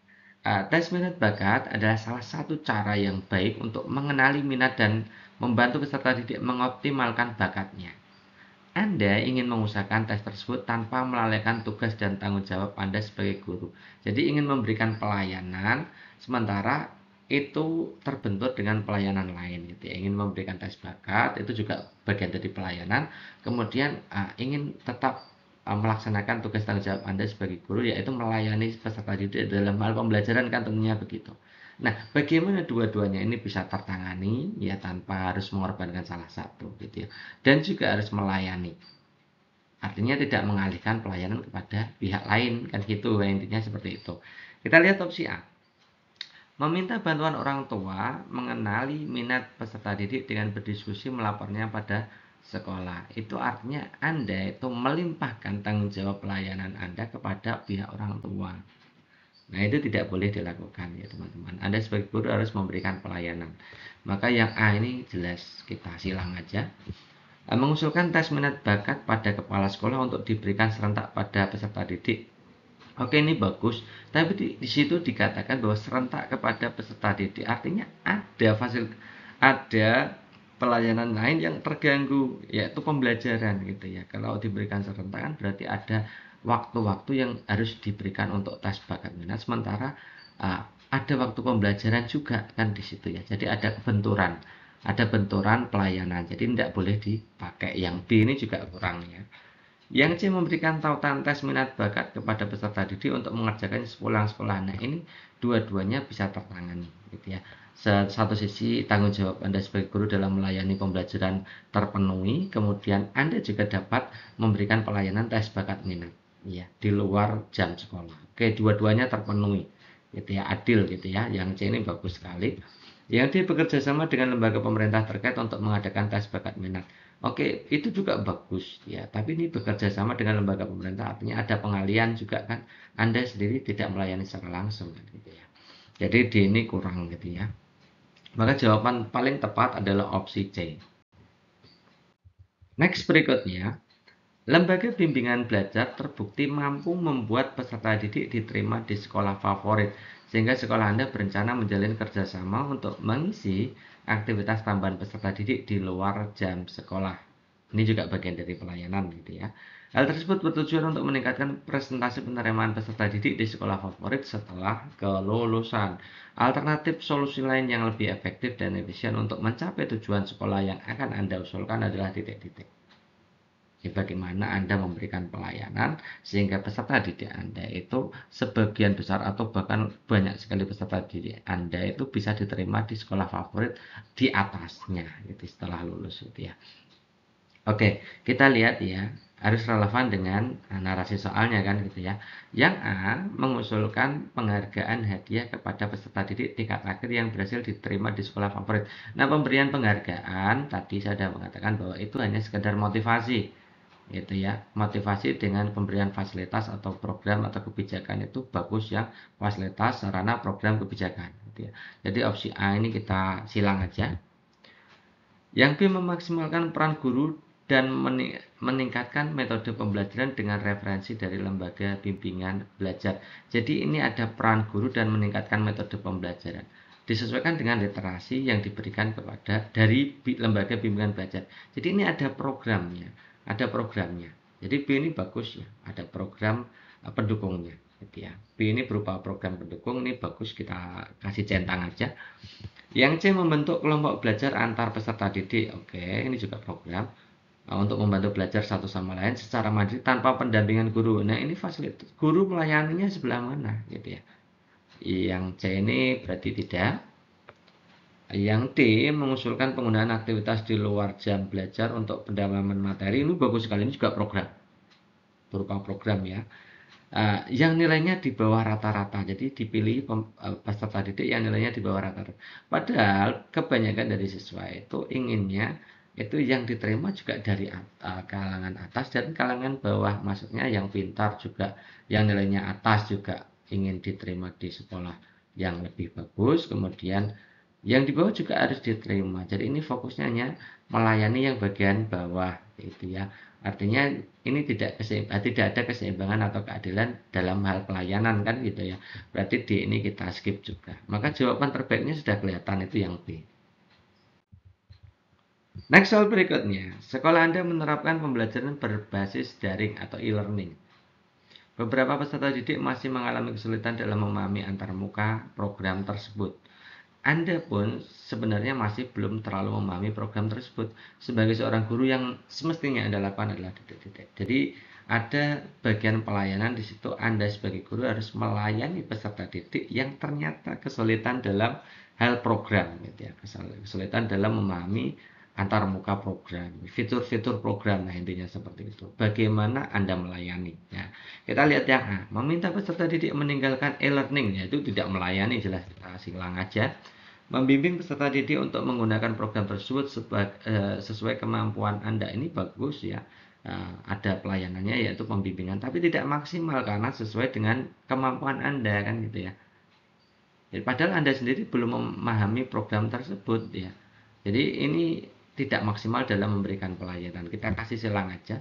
Uh, tes minat bakat adalah salah satu cara yang baik untuk mengenali minat dan membantu peserta didik mengoptimalkan bakatnya. Anda ingin mengusahakan tes tersebut tanpa melalaikan tugas dan tanggung jawab Anda sebagai guru. Jadi ingin memberikan pelayanan, sementara itu terbentur dengan pelayanan lain gitu ya. ingin memberikan tes bakat itu juga bagian dari pelayanan kemudian uh, ingin tetap uh, melaksanakan tugas tanggung jawab Anda sebagai guru yaitu melayani peserta didik dalam hal pembelajaran kan tentunya begitu nah bagaimana dua-duanya ini bisa tertangani ya tanpa harus mengorbankan salah satu gitu ya dan juga harus melayani artinya tidak mengalihkan pelayanan kepada pihak lain kan gitu intinya seperti itu kita lihat opsi A Meminta bantuan orang tua mengenali minat peserta didik dengan berdiskusi melapornya pada sekolah. Itu artinya Anda itu melimpahkan tanggung jawab pelayanan Anda kepada pihak orang tua. Nah, itu tidak boleh dilakukan ya, teman-teman. Anda sebagai guru harus memberikan pelayanan. Maka yang A ini jelas kita silang aja. Eh, mengusulkan tes minat bakat pada kepala sekolah untuk diberikan serentak pada peserta didik Oke ini bagus, tapi di, di situ dikatakan bahwa serentak kepada peserta didik artinya ada fasil, ada pelayanan lain yang terganggu yaitu pembelajaran gitu ya. Kalau diberikan serentak kan berarti ada waktu-waktu yang harus diberikan untuk tes bakat minat sementara uh, ada waktu pembelajaran juga kan di situ ya. Jadi ada benturan, ada benturan pelayanan. Jadi tidak boleh dipakai yang B ini juga kurang ya. Yang C memberikan tautan tes minat bakat kepada peserta didik untuk mengerjakan sepulang sekolah. Nah, ini dua-duanya bisa tertangani gitu ya. Satu sisi tanggung jawab Anda sebagai guru dalam melayani pembelajaran terpenuhi, kemudian Anda juga dapat memberikan pelayanan tes bakat minat ya di luar jam sekolah. Oke, dua-duanya terpenuhi gitu ya, adil gitu ya. Yang C ini bagus sekali. Yang D bekerja sama dengan lembaga pemerintah terkait untuk mengadakan tes bakat minat. Oke, itu juga bagus ya. Tapi ini bekerja sama dengan lembaga pemerintah, artinya ada pengalian juga kan. Anda sendiri tidak melayani secara langsung kan, gitu ya. Jadi di ini kurang gitu ya. Maka jawaban paling tepat adalah opsi C. Next berikutnya, Lembaga bimbingan belajar terbukti mampu membuat peserta didik diterima di sekolah favorit, sehingga sekolah Anda berencana menjalin kerjasama untuk mengisi aktivitas tambahan peserta didik di luar jam sekolah. Ini juga bagian dari pelayanan gitu ya. Hal tersebut bertujuan untuk meningkatkan presentasi penerimaan peserta didik di sekolah favorit setelah kelulusan. Alternatif solusi lain yang lebih efektif dan efisien untuk mencapai tujuan sekolah yang akan Anda usulkan adalah titik-titik bagaimana Anda memberikan pelayanan sehingga peserta didik Anda itu sebagian besar atau bahkan banyak sekali peserta didik Anda itu bisa diterima di sekolah favorit di atasnya gitu setelah lulus gitu ya. Oke, kita lihat ya harus relevan dengan eh, narasi soalnya kan gitu ya. Yang A mengusulkan penghargaan hadiah kepada peserta didik tingkat akhir yang berhasil diterima di sekolah favorit. Nah, pemberian penghargaan tadi saya sudah mengatakan bahwa itu hanya sekedar motivasi itu ya motivasi dengan pemberian fasilitas atau program atau kebijakan itu bagus ya fasilitas sarana program kebijakan gitu ya. jadi opsi A ini kita silang aja yang B memaksimalkan peran guru dan meningkatkan metode pembelajaran dengan referensi dari lembaga bimbingan belajar jadi ini ada peran guru dan meningkatkan metode pembelajaran disesuaikan dengan literasi yang diberikan kepada dari lembaga bimbingan belajar. Jadi ini ada programnya ada programnya. Jadi B ini bagus ya, ada program eh, pendukungnya. Gitu ya. B ini berupa program pendukung, ini bagus kita kasih centang aja. Yang C membentuk kelompok belajar antar peserta didik. Oke, ini juga program eh, untuk membantu belajar satu sama lain secara mandiri tanpa pendampingan guru. Nah, ini fasilitas guru melayaninya sebelah mana gitu ya. Yang C ini berarti tidak yang D mengusulkan penggunaan aktivitas di luar jam belajar untuk pendalaman materi ini bagus sekali ini juga program berupa program ya. Uh, yang nilainya di bawah rata-rata, jadi dipilih eh, peserta didik yang nilainya di bawah rata-rata. Padahal kebanyakan dari siswa itu inginnya itu yang diterima juga dari uh, kalangan atas dan kalangan bawah, maksudnya yang pintar juga, yang nilainya atas juga ingin diterima di sekolah yang lebih bagus, kemudian yang di bawah juga harus diterima. Jadi ini fokusnya hanya melayani yang bagian bawah itu ya. Artinya ini tidak eh, tidak ada keseimbangan atau keadilan dalam hal pelayanan kan gitu ya. Berarti di ini kita skip juga. Maka jawaban terbaiknya sudah kelihatan itu yang B. Next soal berikutnya, sekolah Anda menerapkan pembelajaran berbasis daring atau e-learning. Beberapa peserta didik masih mengalami kesulitan dalam memahami antarmuka program tersebut. Anda pun sebenarnya masih belum terlalu memahami program tersebut. Sebagai seorang guru yang semestinya Anda lakukan adalah titik-titik. Jadi ada bagian pelayanan di situ Anda sebagai guru harus melayani peserta didik yang ternyata kesulitan dalam hal program gitu ya. Kesulitan dalam memahami antar muka program, fitur-fitur program, nah intinya seperti itu. Bagaimana Anda melayani? Ya. Kita lihat yang nah, A, meminta peserta didik meninggalkan e-learning, yaitu tidak melayani, jelas kita silang aja. Membimbing peserta didik untuk menggunakan program tersebut eh, sesuai, kemampuan Anda ini bagus ya. Eh, ada pelayanannya yaitu pembimbingan, tapi tidak maksimal karena sesuai dengan kemampuan Anda kan gitu ya. Jadi, padahal Anda sendiri belum memahami program tersebut ya. Jadi ini tidak maksimal dalam memberikan pelayanan. Kita kasih silang aja.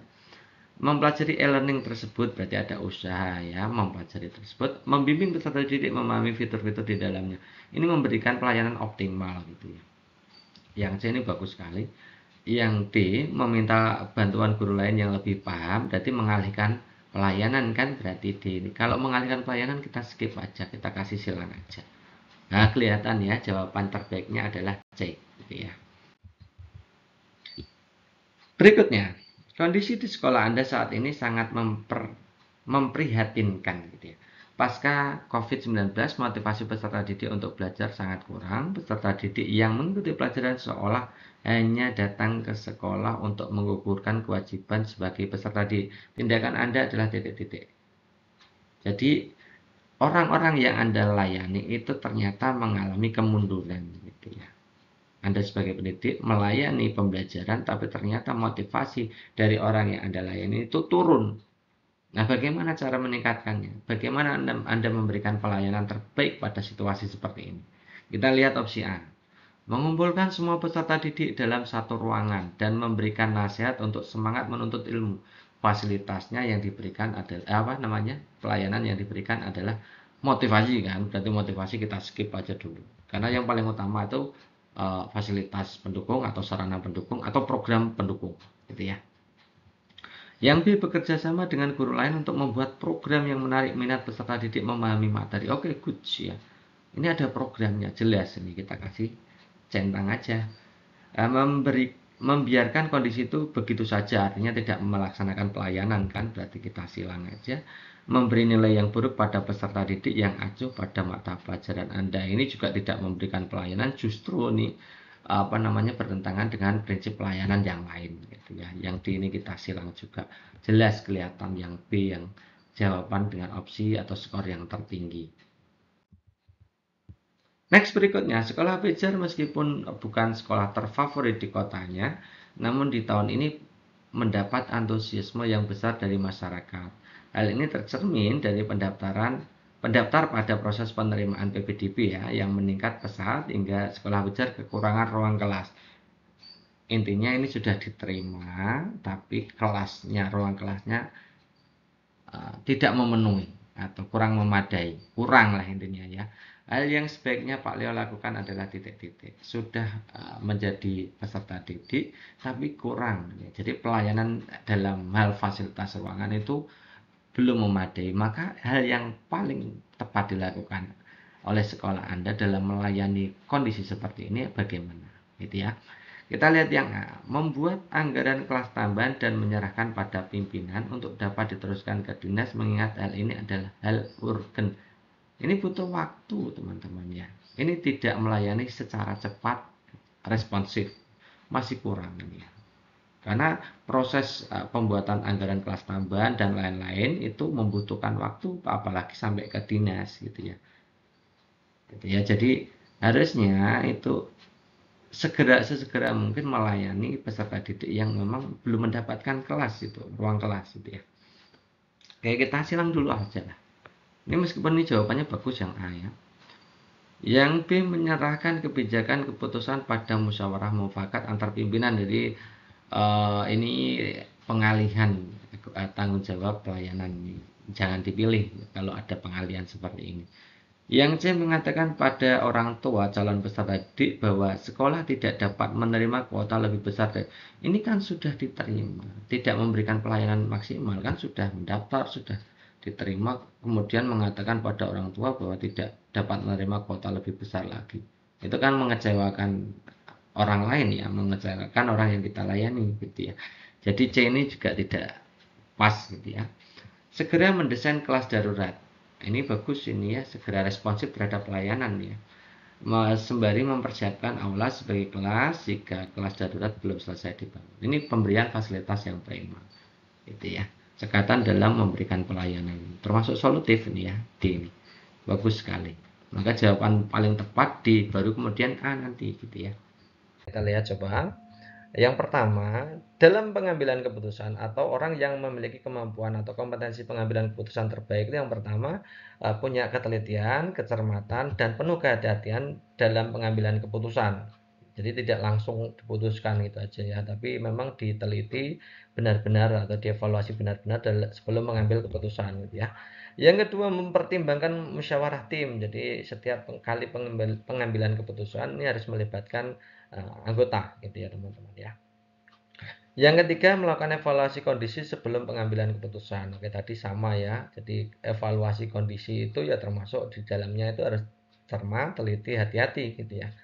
Mempelajari e-learning tersebut berarti ada usaha ya mempelajari tersebut, membimbing peserta didik memahami fitur-fitur di dalamnya. Ini memberikan pelayanan optimal gitu ya. Yang C ini bagus sekali. Yang D meminta bantuan guru lain yang lebih paham berarti mengalihkan pelayanan kan berarti D ini. Kalau mengalihkan pelayanan kita skip aja, kita kasih silang aja. Nah, kelihatan ya jawaban terbaiknya adalah C gitu ya. Berikutnya, kondisi di sekolah Anda saat ini sangat memper, memprihatinkan gitu ya. Pasca COVID-19, motivasi peserta didik untuk belajar sangat kurang. Peserta didik yang mengikuti pelajaran seolah hanya datang ke sekolah untuk mengukurkan kewajiban sebagai peserta di tindakan Anda adalah titik-titik. Jadi orang-orang yang Anda layani itu ternyata mengalami kemunduran gitu ya. Anda sebagai pendidik melayani pembelajaran, tapi ternyata motivasi dari orang yang Anda layani itu turun. Nah, bagaimana cara meningkatkannya? Bagaimana Anda, Anda memberikan pelayanan terbaik pada situasi seperti ini? Kita lihat opsi A. Mengumpulkan semua peserta didik dalam satu ruangan dan memberikan nasihat untuk semangat menuntut ilmu. Fasilitasnya yang diberikan adalah eh, apa namanya? Pelayanan yang diberikan adalah motivasi kan berarti motivasi kita skip aja dulu karena yang paling utama itu Eh, fasilitas pendukung atau sarana pendukung atau program pendukung gitu ya yang B bekerja sama dengan guru lain untuk membuat program yang menarik minat peserta didik memahami materi oke okay, good ya ini ada programnya jelas ini kita kasih centang aja eh, memberi membiarkan kondisi itu begitu saja artinya tidak melaksanakan pelayanan kan berarti kita silang aja memberi nilai yang buruk pada peserta didik yang acuh pada mata pelajaran Anda. Ini juga tidak memberikan pelayanan justru nih apa namanya bertentangan dengan prinsip pelayanan yang lain gitu ya. Yang di ini kita silang juga jelas kelihatan yang B yang jawaban dengan opsi atau skor yang tertinggi. Next berikutnya, sekolah Bejar meskipun bukan sekolah terfavorit di kotanya, namun di tahun ini mendapat antusiasme yang besar dari masyarakat Hal ini tercermin dari pendaftaran pendaftar pada proses penerimaan PPDB ya yang meningkat pesat hingga sekolah belajar kekurangan ruang kelas. Intinya ini sudah diterima tapi kelasnya ruang kelasnya uh, tidak memenuhi atau kurang memadai, kurang lah intinya ya. Hal yang sebaiknya Pak Leo lakukan adalah titik-titik. Sudah e, menjadi peserta didik tapi kurang. Jadi pelayanan dalam hal fasilitas ruangan itu belum memadai, maka hal yang paling tepat dilakukan oleh sekolah Anda dalam melayani kondisi seperti ini bagaimana, gitu ya. Kita lihat yang A, membuat anggaran kelas tambahan dan menyerahkan pada pimpinan untuk dapat diteruskan ke dinas mengingat hal ini adalah hal urgen. Ini butuh waktu, teman-teman ya. Ini tidak melayani secara cepat responsif. Masih kurang ini ya. Karena proses eh, pembuatan anggaran kelas tambahan dan lain-lain itu membutuhkan waktu apalagi sampai ke dinas gitu ya. Gitu ya. Jadi harusnya itu segera sesegera mungkin melayani peserta didik yang memang belum mendapatkan kelas itu, ruang kelas gitu ya. oke kita silang dulu aja lah. Ini meskipun ini jawabannya bagus yang A ya. Yang B menyerahkan kebijakan keputusan pada musyawarah mufakat antar pimpinan. Jadi uh, ini pengalihan uh, tanggung jawab pelayanan jangan dipilih kalau ada pengalihan seperti ini. Yang C mengatakan pada orang tua calon peserta didik bahwa sekolah tidak dapat menerima kuota lebih besar dari ini kan sudah diterima, tidak memberikan pelayanan maksimal kan sudah mendaftar, sudah diterima, kemudian mengatakan pada orang tua bahwa tidak dapat menerima kuota lebih besar lagi. Itu kan mengecewakan orang lain ya mengecewakan orang yang kita layani gitu ya jadi C ini juga tidak pas gitu ya segera mendesain kelas darurat ini bagus ini ya segera responsif terhadap pelayanan ya sembari mempersiapkan aula sebagai kelas jika kelas darurat belum selesai dibangun ini pemberian fasilitas yang prima gitu ya cekatan dalam memberikan pelayanan termasuk solutif ini ya D ini bagus sekali maka jawaban paling tepat di baru kemudian A nanti gitu ya kita lihat coba. Yang pertama, dalam pengambilan keputusan atau orang yang memiliki kemampuan atau kompetensi pengambilan keputusan terbaik yang pertama eh, punya ketelitian, kecermatan, dan penuh kehatian dalam pengambilan keputusan. Jadi tidak langsung diputuskan gitu aja ya, tapi memang diteliti benar-benar atau dievaluasi benar-benar sebelum mengambil keputusan gitu ya. Yang kedua mempertimbangkan musyawarah tim. Jadi setiap kali pengambilan keputusan ini harus melibatkan uh, anggota gitu ya teman-teman ya. Yang ketiga melakukan evaluasi kondisi sebelum pengambilan keputusan. Oke tadi sama ya. Jadi evaluasi kondisi itu ya termasuk di dalamnya itu harus cermat, teliti, hati-hati gitu ya.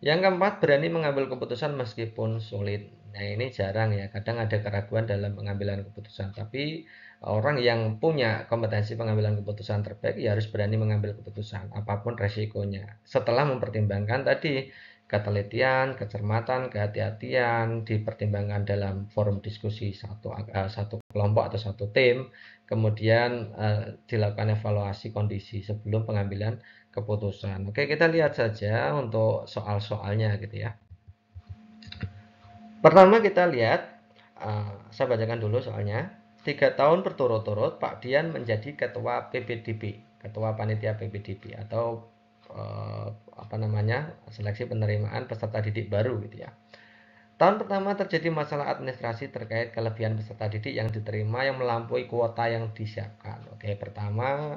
Yang keempat berani mengambil keputusan meskipun sulit. Nah ini jarang ya. Kadang ada keraguan dalam pengambilan keputusan. Tapi orang yang punya kompetensi pengambilan keputusan terbaik ya harus berani mengambil keputusan apapun resikonya. Setelah mempertimbangkan tadi ketelitian, kecermatan, kehati-hatian dipertimbangkan dalam forum diskusi satu eh, satu kelompok atau satu tim, kemudian eh, dilakukan evaluasi kondisi sebelum pengambilan keputusan. Oke, kita lihat saja untuk soal-soalnya gitu ya. Pertama kita lihat, eh, saya bacakan dulu soalnya. Tiga tahun berturut-turut Pak Dian menjadi ketua PPDB, ketua panitia PPDB atau eh, apa namanya seleksi penerimaan peserta didik baru gitu ya. Tahun pertama terjadi masalah administrasi terkait kelebihan peserta didik yang diterima yang melampaui kuota yang disiapkan. Oke, pertama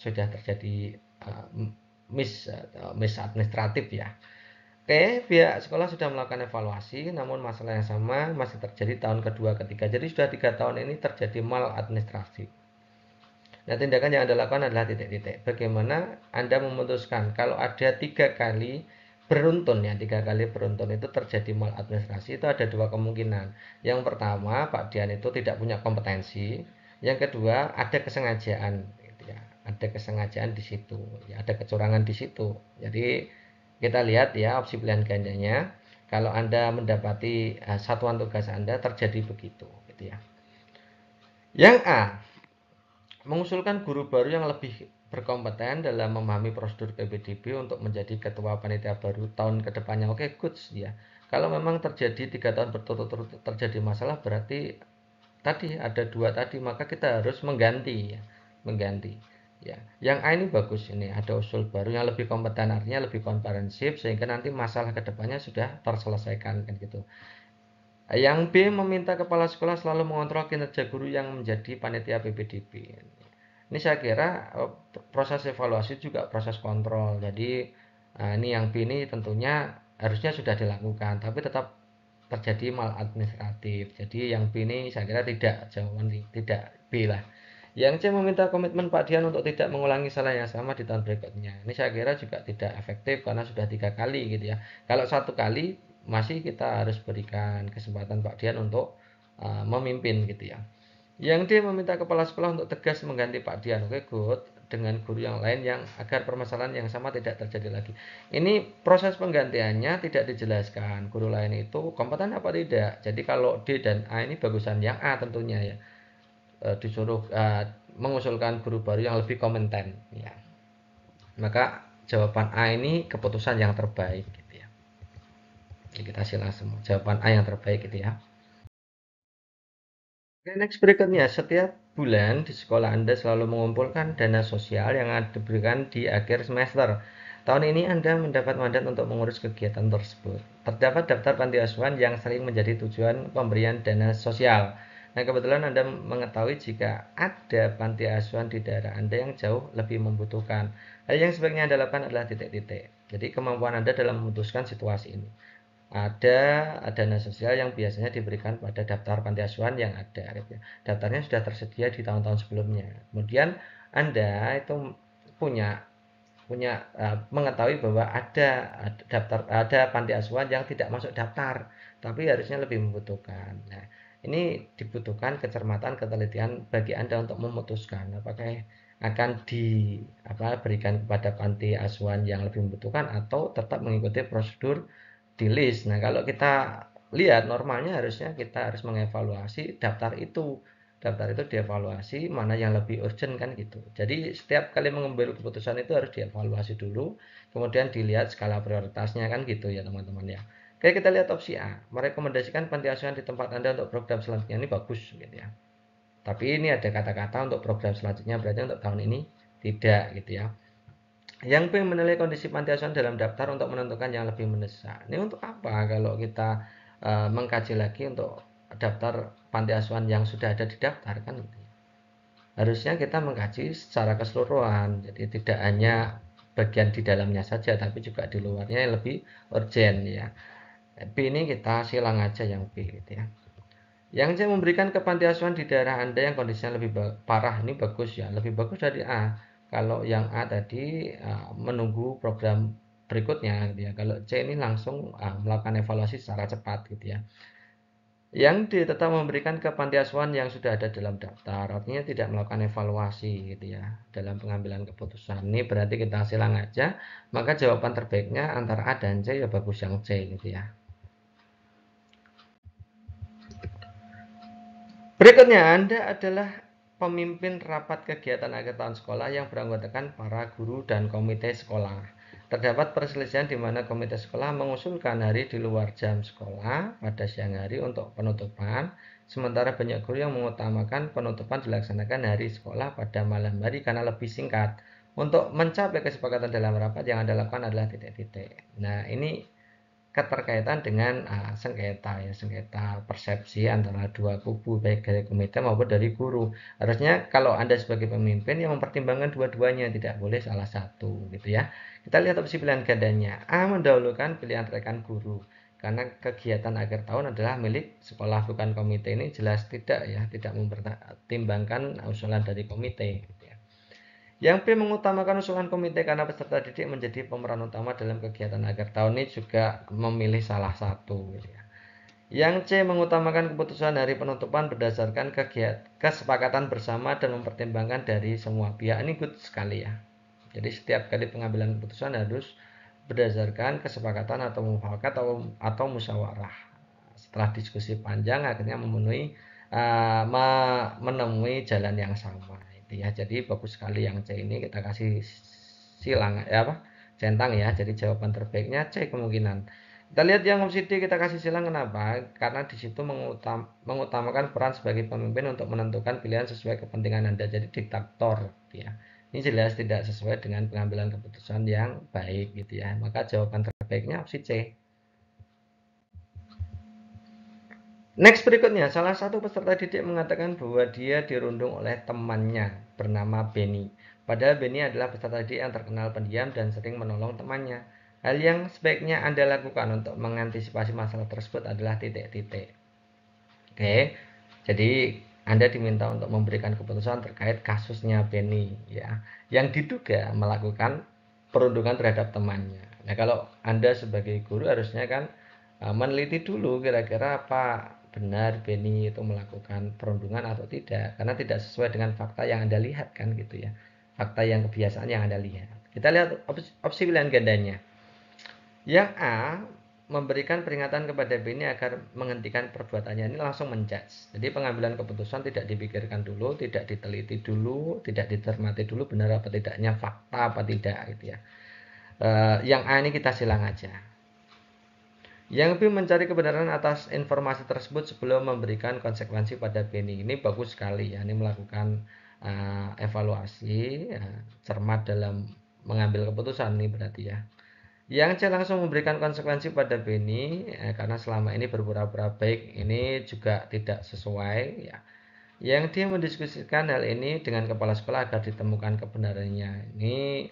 sudah terjadi uh, mis uh, eh, mis administratif ya. Oke, pihak sekolah sudah melakukan evaluasi, namun masalah yang sama masih terjadi tahun kedua ketiga. Jadi sudah tiga tahun ini terjadi mal administrasi. Nah, tindakan yang Anda lakukan adalah titik-titik. Bagaimana Anda memutuskan kalau ada tiga kali beruntun ya tiga kali beruntun itu terjadi maladministrasi itu ada dua kemungkinan yang pertama Pak Dian itu tidak punya kompetensi yang kedua ada kesengajaan gitu ya ada kesengajaan di situ ya ada kecurangan di situ jadi kita lihat ya opsi pilihan gandanya kalau anda mendapati eh, satuan tugas anda terjadi begitu gitu ya yang A mengusulkan guru baru yang lebih berkompeten dalam memahami prosedur PPDB untuk menjadi ketua panitia baru tahun kedepannya. Oke, good ya. Kalau memang terjadi tiga tahun berturut-turut terjadi masalah, berarti tadi ada dua tadi, maka kita harus mengganti ya, mengganti. Ya, yang A ini bagus ini ada usul baru yang lebih kompeten artinya lebih komprehensif sehingga nanti masalah kedepannya sudah terselesaikan kan gitu. Yang B meminta kepala sekolah selalu mengontrol kinerja guru yang menjadi panitia PPDB. Ini saya kira e, proses evaluasi juga proses kontrol. Jadi e, ini yang B ini tentunya harusnya sudah dilakukan, tapi tetap terjadi maladministratif. Jadi yang B ini saya kira tidak jawaban tidak B lah. Yang C meminta komitmen Pak Dian untuk tidak mengulangi salah yang sama di tahun berikutnya. Ini saya kira juga tidak efektif karena sudah tiga kali gitu ya. Kalau satu kali masih kita harus berikan kesempatan Pak Dian untuk uh, memimpin gitu ya yang dia meminta kepala sekolah untuk tegas mengganti Pak Dian oke okay, good dengan guru yang lain yang agar permasalahan yang sama tidak terjadi lagi ini proses penggantiannya tidak dijelaskan guru lain itu kompeten apa tidak jadi kalau D dan A ini bagusan yang A tentunya ya e, disuruh e, mengusulkan guru baru yang lebih kompeten ya maka jawaban A ini keputusan yang terbaik gitu ya Jadi kita silakan semua jawaban A yang terbaik gitu ya Next berikutnya, setiap bulan di sekolah Anda selalu mengumpulkan dana sosial yang diberikan di akhir semester. Tahun ini Anda mendapat mandat untuk mengurus kegiatan tersebut. Terdapat daftar panti asuhan yang sering menjadi tujuan pemberian dana sosial. Nah, kebetulan Anda mengetahui jika ada panti asuhan di daerah Anda yang jauh lebih membutuhkan. Hal yang sebaiknya Anda lakukan adalah titik-titik. Jadi, kemampuan Anda dalam memutuskan situasi ini ada dana sosial yang biasanya diberikan pada daftar panti asuhan yang ada gitu ya. daftarnya sudah tersedia di tahun-tahun sebelumnya kemudian anda itu punya punya uh, mengetahui bahwa ada, daftar ada panti asuhan yang tidak masuk daftar tapi harusnya lebih membutuhkan nah ini dibutuhkan kecermatan ketelitian bagi anda untuk memutuskan apakah akan di apa berikan kepada panti asuhan yang lebih membutuhkan atau tetap mengikuti prosedur di list. Nah, kalau kita lihat normalnya harusnya kita harus mengevaluasi daftar itu. Daftar itu dievaluasi mana yang lebih urgent kan gitu. Jadi setiap kali mengambil keputusan itu harus dievaluasi dulu, kemudian dilihat skala prioritasnya kan gitu ya teman-teman ya. Oke, kita lihat opsi A. Merekomendasikan panti asuhan di tempat Anda untuk program selanjutnya ini bagus gitu ya. Tapi ini ada kata-kata untuk program selanjutnya berarti untuk tahun ini tidak gitu ya yang P menilai kondisi panti asuhan dalam daftar untuk menentukan yang lebih mendesak. Ini untuk apa kalau kita e, mengkaji lagi untuk daftar panti asuhan yang sudah ada di daftar kan? Harusnya kita mengkaji secara keseluruhan. Jadi tidak hanya bagian di dalamnya saja tapi juga di luarnya yang lebih urgent ya. B ini kita silang aja yang B gitu ya. Yang C memberikan ke panti asuhan di daerah Anda yang kondisinya lebih parah ini bagus ya, lebih bagus dari A kalau yang A tadi uh, menunggu program berikutnya gitu ya. Kalau C ini langsung uh, melakukan evaluasi secara cepat gitu ya. Yang D tetap memberikan ke panti asuhan yang sudah ada dalam daftar, artinya tidak melakukan evaluasi gitu ya dalam pengambilan keputusan. Ini berarti kita silang aja, maka jawaban terbaiknya antara A dan C ya bagus yang C gitu ya. Berikutnya Anda adalah pemimpin rapat kegiatan akhir tahun sekolah yang beranggotakan para guru dan komite sekolah. Terdapat perselisihan di mana komite sekolah mengusulkan hari di luar jam sekolah pada siang hari untuk penutupan, sementara banyak guru yang mengutamakan penutupan dilaksanakan hari sekolah pada malam hari karena lebih singkat. Untuk mencapai kesepakatan dalam rapat yang Anda lakukan adalah titik-titik. Nah, ini keterkaitan dengan uh, sengketa ya sengketa persepsi antara dua kubu baik dari komite maupun dari guru harusnya kalau anda sebagai pemimpin yang mempertimbangkan dua-duanya tidak boleh salah satu gitu ya kita lihat opsi pilihan gandanya A mendahulukan pilihan rekan guru karena kegiatan akhir tahun adalah milik sekolah bukan komite ini jelas tidak ya tidak mempertimbangkan usulan dari komite yang B mengutamakan usulan komite karena peserta didik menjadi pemeran utama dalam kegiatan agar tahun ini juga memilih salah satu. Gitu ya. Yang C mengutamakan keputusan dari penutupan berdasarkan kegiatan kesepakatan bersama dan mempertimbangkan dari semua pihak. Ini good sekali ya. Jadi setiap kali pengambilan keputusan harus berdasarkan kesepakatan atau mufakat atau, atau musyawarah. Setelah diskusi panjang akhirnya memenuhi uh, menemui jalan yang sama gitu ya jadi bagus sekali yang C ini kita kasih silang ya apa centang ya jadi jawaban terbaiknya C kemungkinan kita lihat yang opsi D kita kasih silang kenapa karena di situ mengutam, mengutamakan peran sebagai pemimpin untuk menentukan pilihan sesuai kepentingan anda jadi diktator gitu ya ini jelas tidak sesuai dengan pengambilan keputusan yang baik gitu ya maka jawaban terbaiknya opsi C Next berikutnya, salah satu peserta didik mengatakan bahwa dia dirundung oleh temannya bernama Benny. Padahal Benny adalah peserta didik yang terkenal pendiam dan sering menolong temannya. Hal yang sebaiknya Anda lakukan untuk mengantisipasi masalah tersebut adalah titik-titik. Oke, jadi Anda diminta untuk memberikan keputusan terkait kasusnya Benny ya, yang diduga melakukan perundungan terhadap temannya. Nah, kalau Anda sebagai guru harusnya kan eh, meneliti dulu kira-kira apa benar Beni itu melakukan perundungan atau tidak karena tidak sesuai dengan fakta yang Anda lihat kan gitu ya. Fakta yang kebiasaan yang Anda lihat. Kita lihat opsi, opsi pilihan gandanya. Yang A memberikan peringatan kepada Beni agar menghentikan perbuatannya ini langsung menjudge. Jadi pengambilan keputusan tidak dipikirkan dulu, tidak diteliti dulu, tidak dicermati dulu benar apa tidaknya, fakta apa tidak gitu ya. Uh, yang A ini kita silang aja. Yang lebih mencari kebenaran atas informasi tersebut sebelum memberikan konsekuensi pada Benny. Ini bagus sekali ya, ini melakukan uh, evaluasi, ya, cermat dalam mengambil keputusan ini berarti ya. Yang C langsung memberikan konsekuensi pada Benny ya, eh, karena selama ini berpura-pura baik, ini juga tidak sesuai ya. Yang dia mendiskusikan hal ini dengan kepala sekolah agar ditemukan kebenarannya. Ini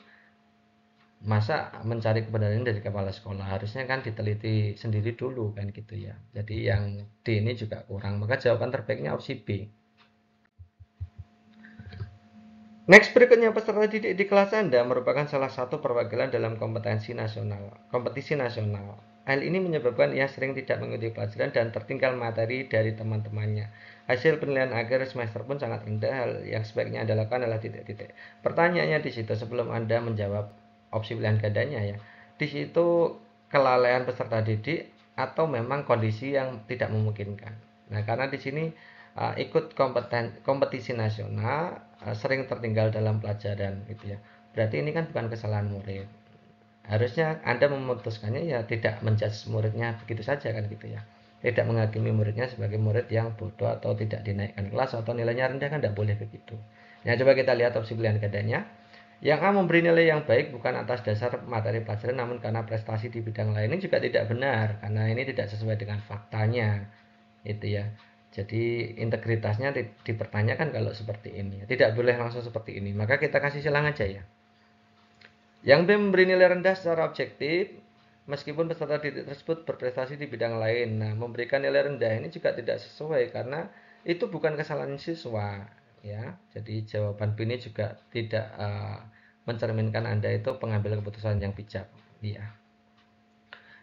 masa mencari kebenaran dari kepala sekolah harusnya kan diteliti sendiri dulu kan gitu ya jadi yang D ini juga kurang maka jawaban terbaiknya opsi B Next berikutnya peserta didik di kelas Anda merupakan salah satu perwakilan dalam kompetensi nasional, kompetisi nasional. Hal ini menyebabkan ia sering tidak mengikuti pelajaran dan tertinggal materi dari teman-temannya. Hasil penilaian akhir semester pun sangat rendah. Hal yang sebaiknya Anda lakukan adalah titik-titik. Pertanyaannya di situ sebelum Anda menjawab opsi pilihan gandanya ya. Di situ kelalaian peserta didik atau memang kondisi yang tidak memungkinkan. Nah, karena di sini uh, ikut kompeten, kompetisi nasional uh, sering tertinggal dalam pelajaran gitu ya. Berarti ini kan bukan kesalahan murid. Harusnya Anda memutuskannya ya tidak menjudge muridnya begitu saja kan gitu ya. Tidak menghakimi muridnya sebagai murid yang bodoh atau tidak dinaikkan kelas atau nilainya rendah kan tidak boleh begitu. Nah, coba kita lihat opsi pilihan gandanya. Yang A memberi nilai yang baik bukan atas dasar materi pelajaran namun karena prestasi di bidang lain ini juga tidak benar karena ini tidak sesuai dengan faktanya. Itu ya. Jadi integritasnya di, dipertanyakan kalau seperti ini. Tidak boleh langsung seperti ini. Maka kita kasih silang aja ya. Yang B memberi nilai rendah secara objektif meskipun peserta didik tersebut berprestasi di bidang lain. Nah, memberikan nilai rendah ini juga tidak sesuai karena itu bukan kesalahan siswa ya. Jadi jawaban B ini juga tidak uh, mencerminkan Anda itu pengambil keputusan yang bijak. Ya.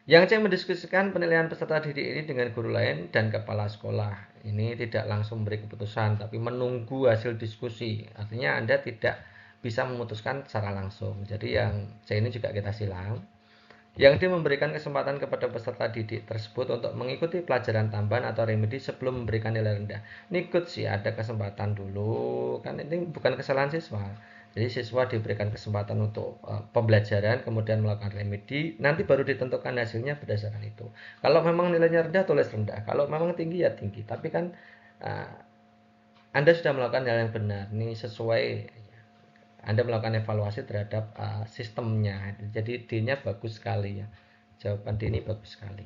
Yang C mendiskusikan penilaian peserta didik ini dengan guru lain dan kepala sekolah. Ini tidak langsung memberi keputusan, tapi menunggu hasil diskusi. Artinya Anda tidak bisa memutuskan secara langsung. Jadi yang C ini juga kita silang. Yang D memberikan kesempatan kepada peserta didik tersebut untuk mengikuti pelajaran tambahan atau remedi sebelum memberikan nilai rendah. Ini good sih, ada kesempatan dulu. Kan ini bukan kesalahan siswa jadi siswa diberikan kesempatan untuk uh, pembelajaran, kemudian melakukan remedi, nanti baru ditentukan hasilnya berdasarkan itu. Kalau memang nilainya rendah, tulis rendah. Kalau memang tinggi, ya tinggi. Tapi kan uh, Anda sudah melakukan hal yang benar, ini sesuai. Anda melakukan evaluasi terhadap uh, sistemnya. Jadi D-nya bagus sekali ya. Jawaban D ini bagus sekali.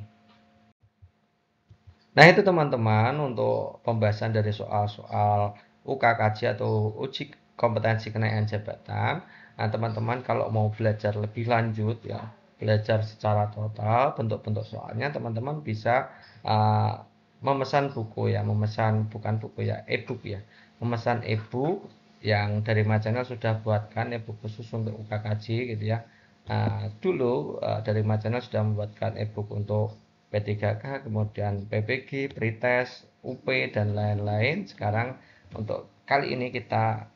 Nah itu teman-teman untuk pembahasan dari soal-soal UKKJ atau uji kompetensi kenaikan jabatan. Nah, teman-teman kalau mau belajar lebih lanjut ya, belajar secara total bentuk-bentuk soalnya teman-teman bisa uh, memesan buku ya, memesan bukan buku ya, e-book ya. Memesan e-book yang dari My sudah buatkan e-book khusus untuk UKKJ gitu ya. Uh, dulu uh, dari My sudah membuatkan e-book untuk P3K, kemudian PPG, pretest, UP dan lain-lain. Sekarang untuk kali ini kita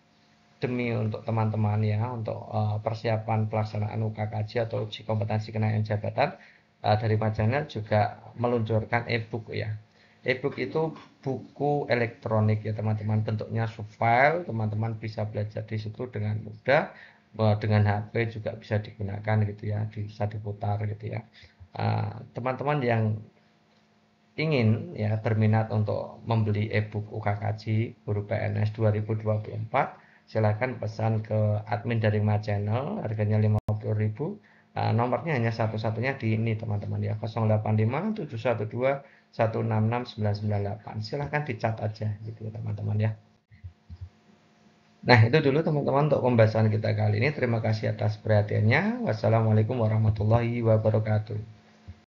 demi untuk teman-teman ya untuk uh, persiapan pelaksanaan UKKJ atau uji kompetensi kenaikan jabatan uh, dari Majana juga meluncurkan e-book ya. E-book itu buku elektronik ya teman-teman bentuknya file teman-teman bisa belajar di situ dengan mudah eh, dengan HP juga bisa digunakan gitu ya bisa diputar gitu ya teman-teman uh, yang ingin ya berminat untuk membeli e-book UKKJ guru PNS 2024 silahkan pesan ke admin dari My Channel harganya 50.000 nah, nomornya hanya satu-satunya di ini teman-teman ya 085 712 166 998 silahkan dicat aja gitu teman-teman ya Nah itu dulu teman-teman untuk pembahasan kita kali ini terima kasih atas perhatiannya wassalamualaikum warahmatullahi wabarakatuh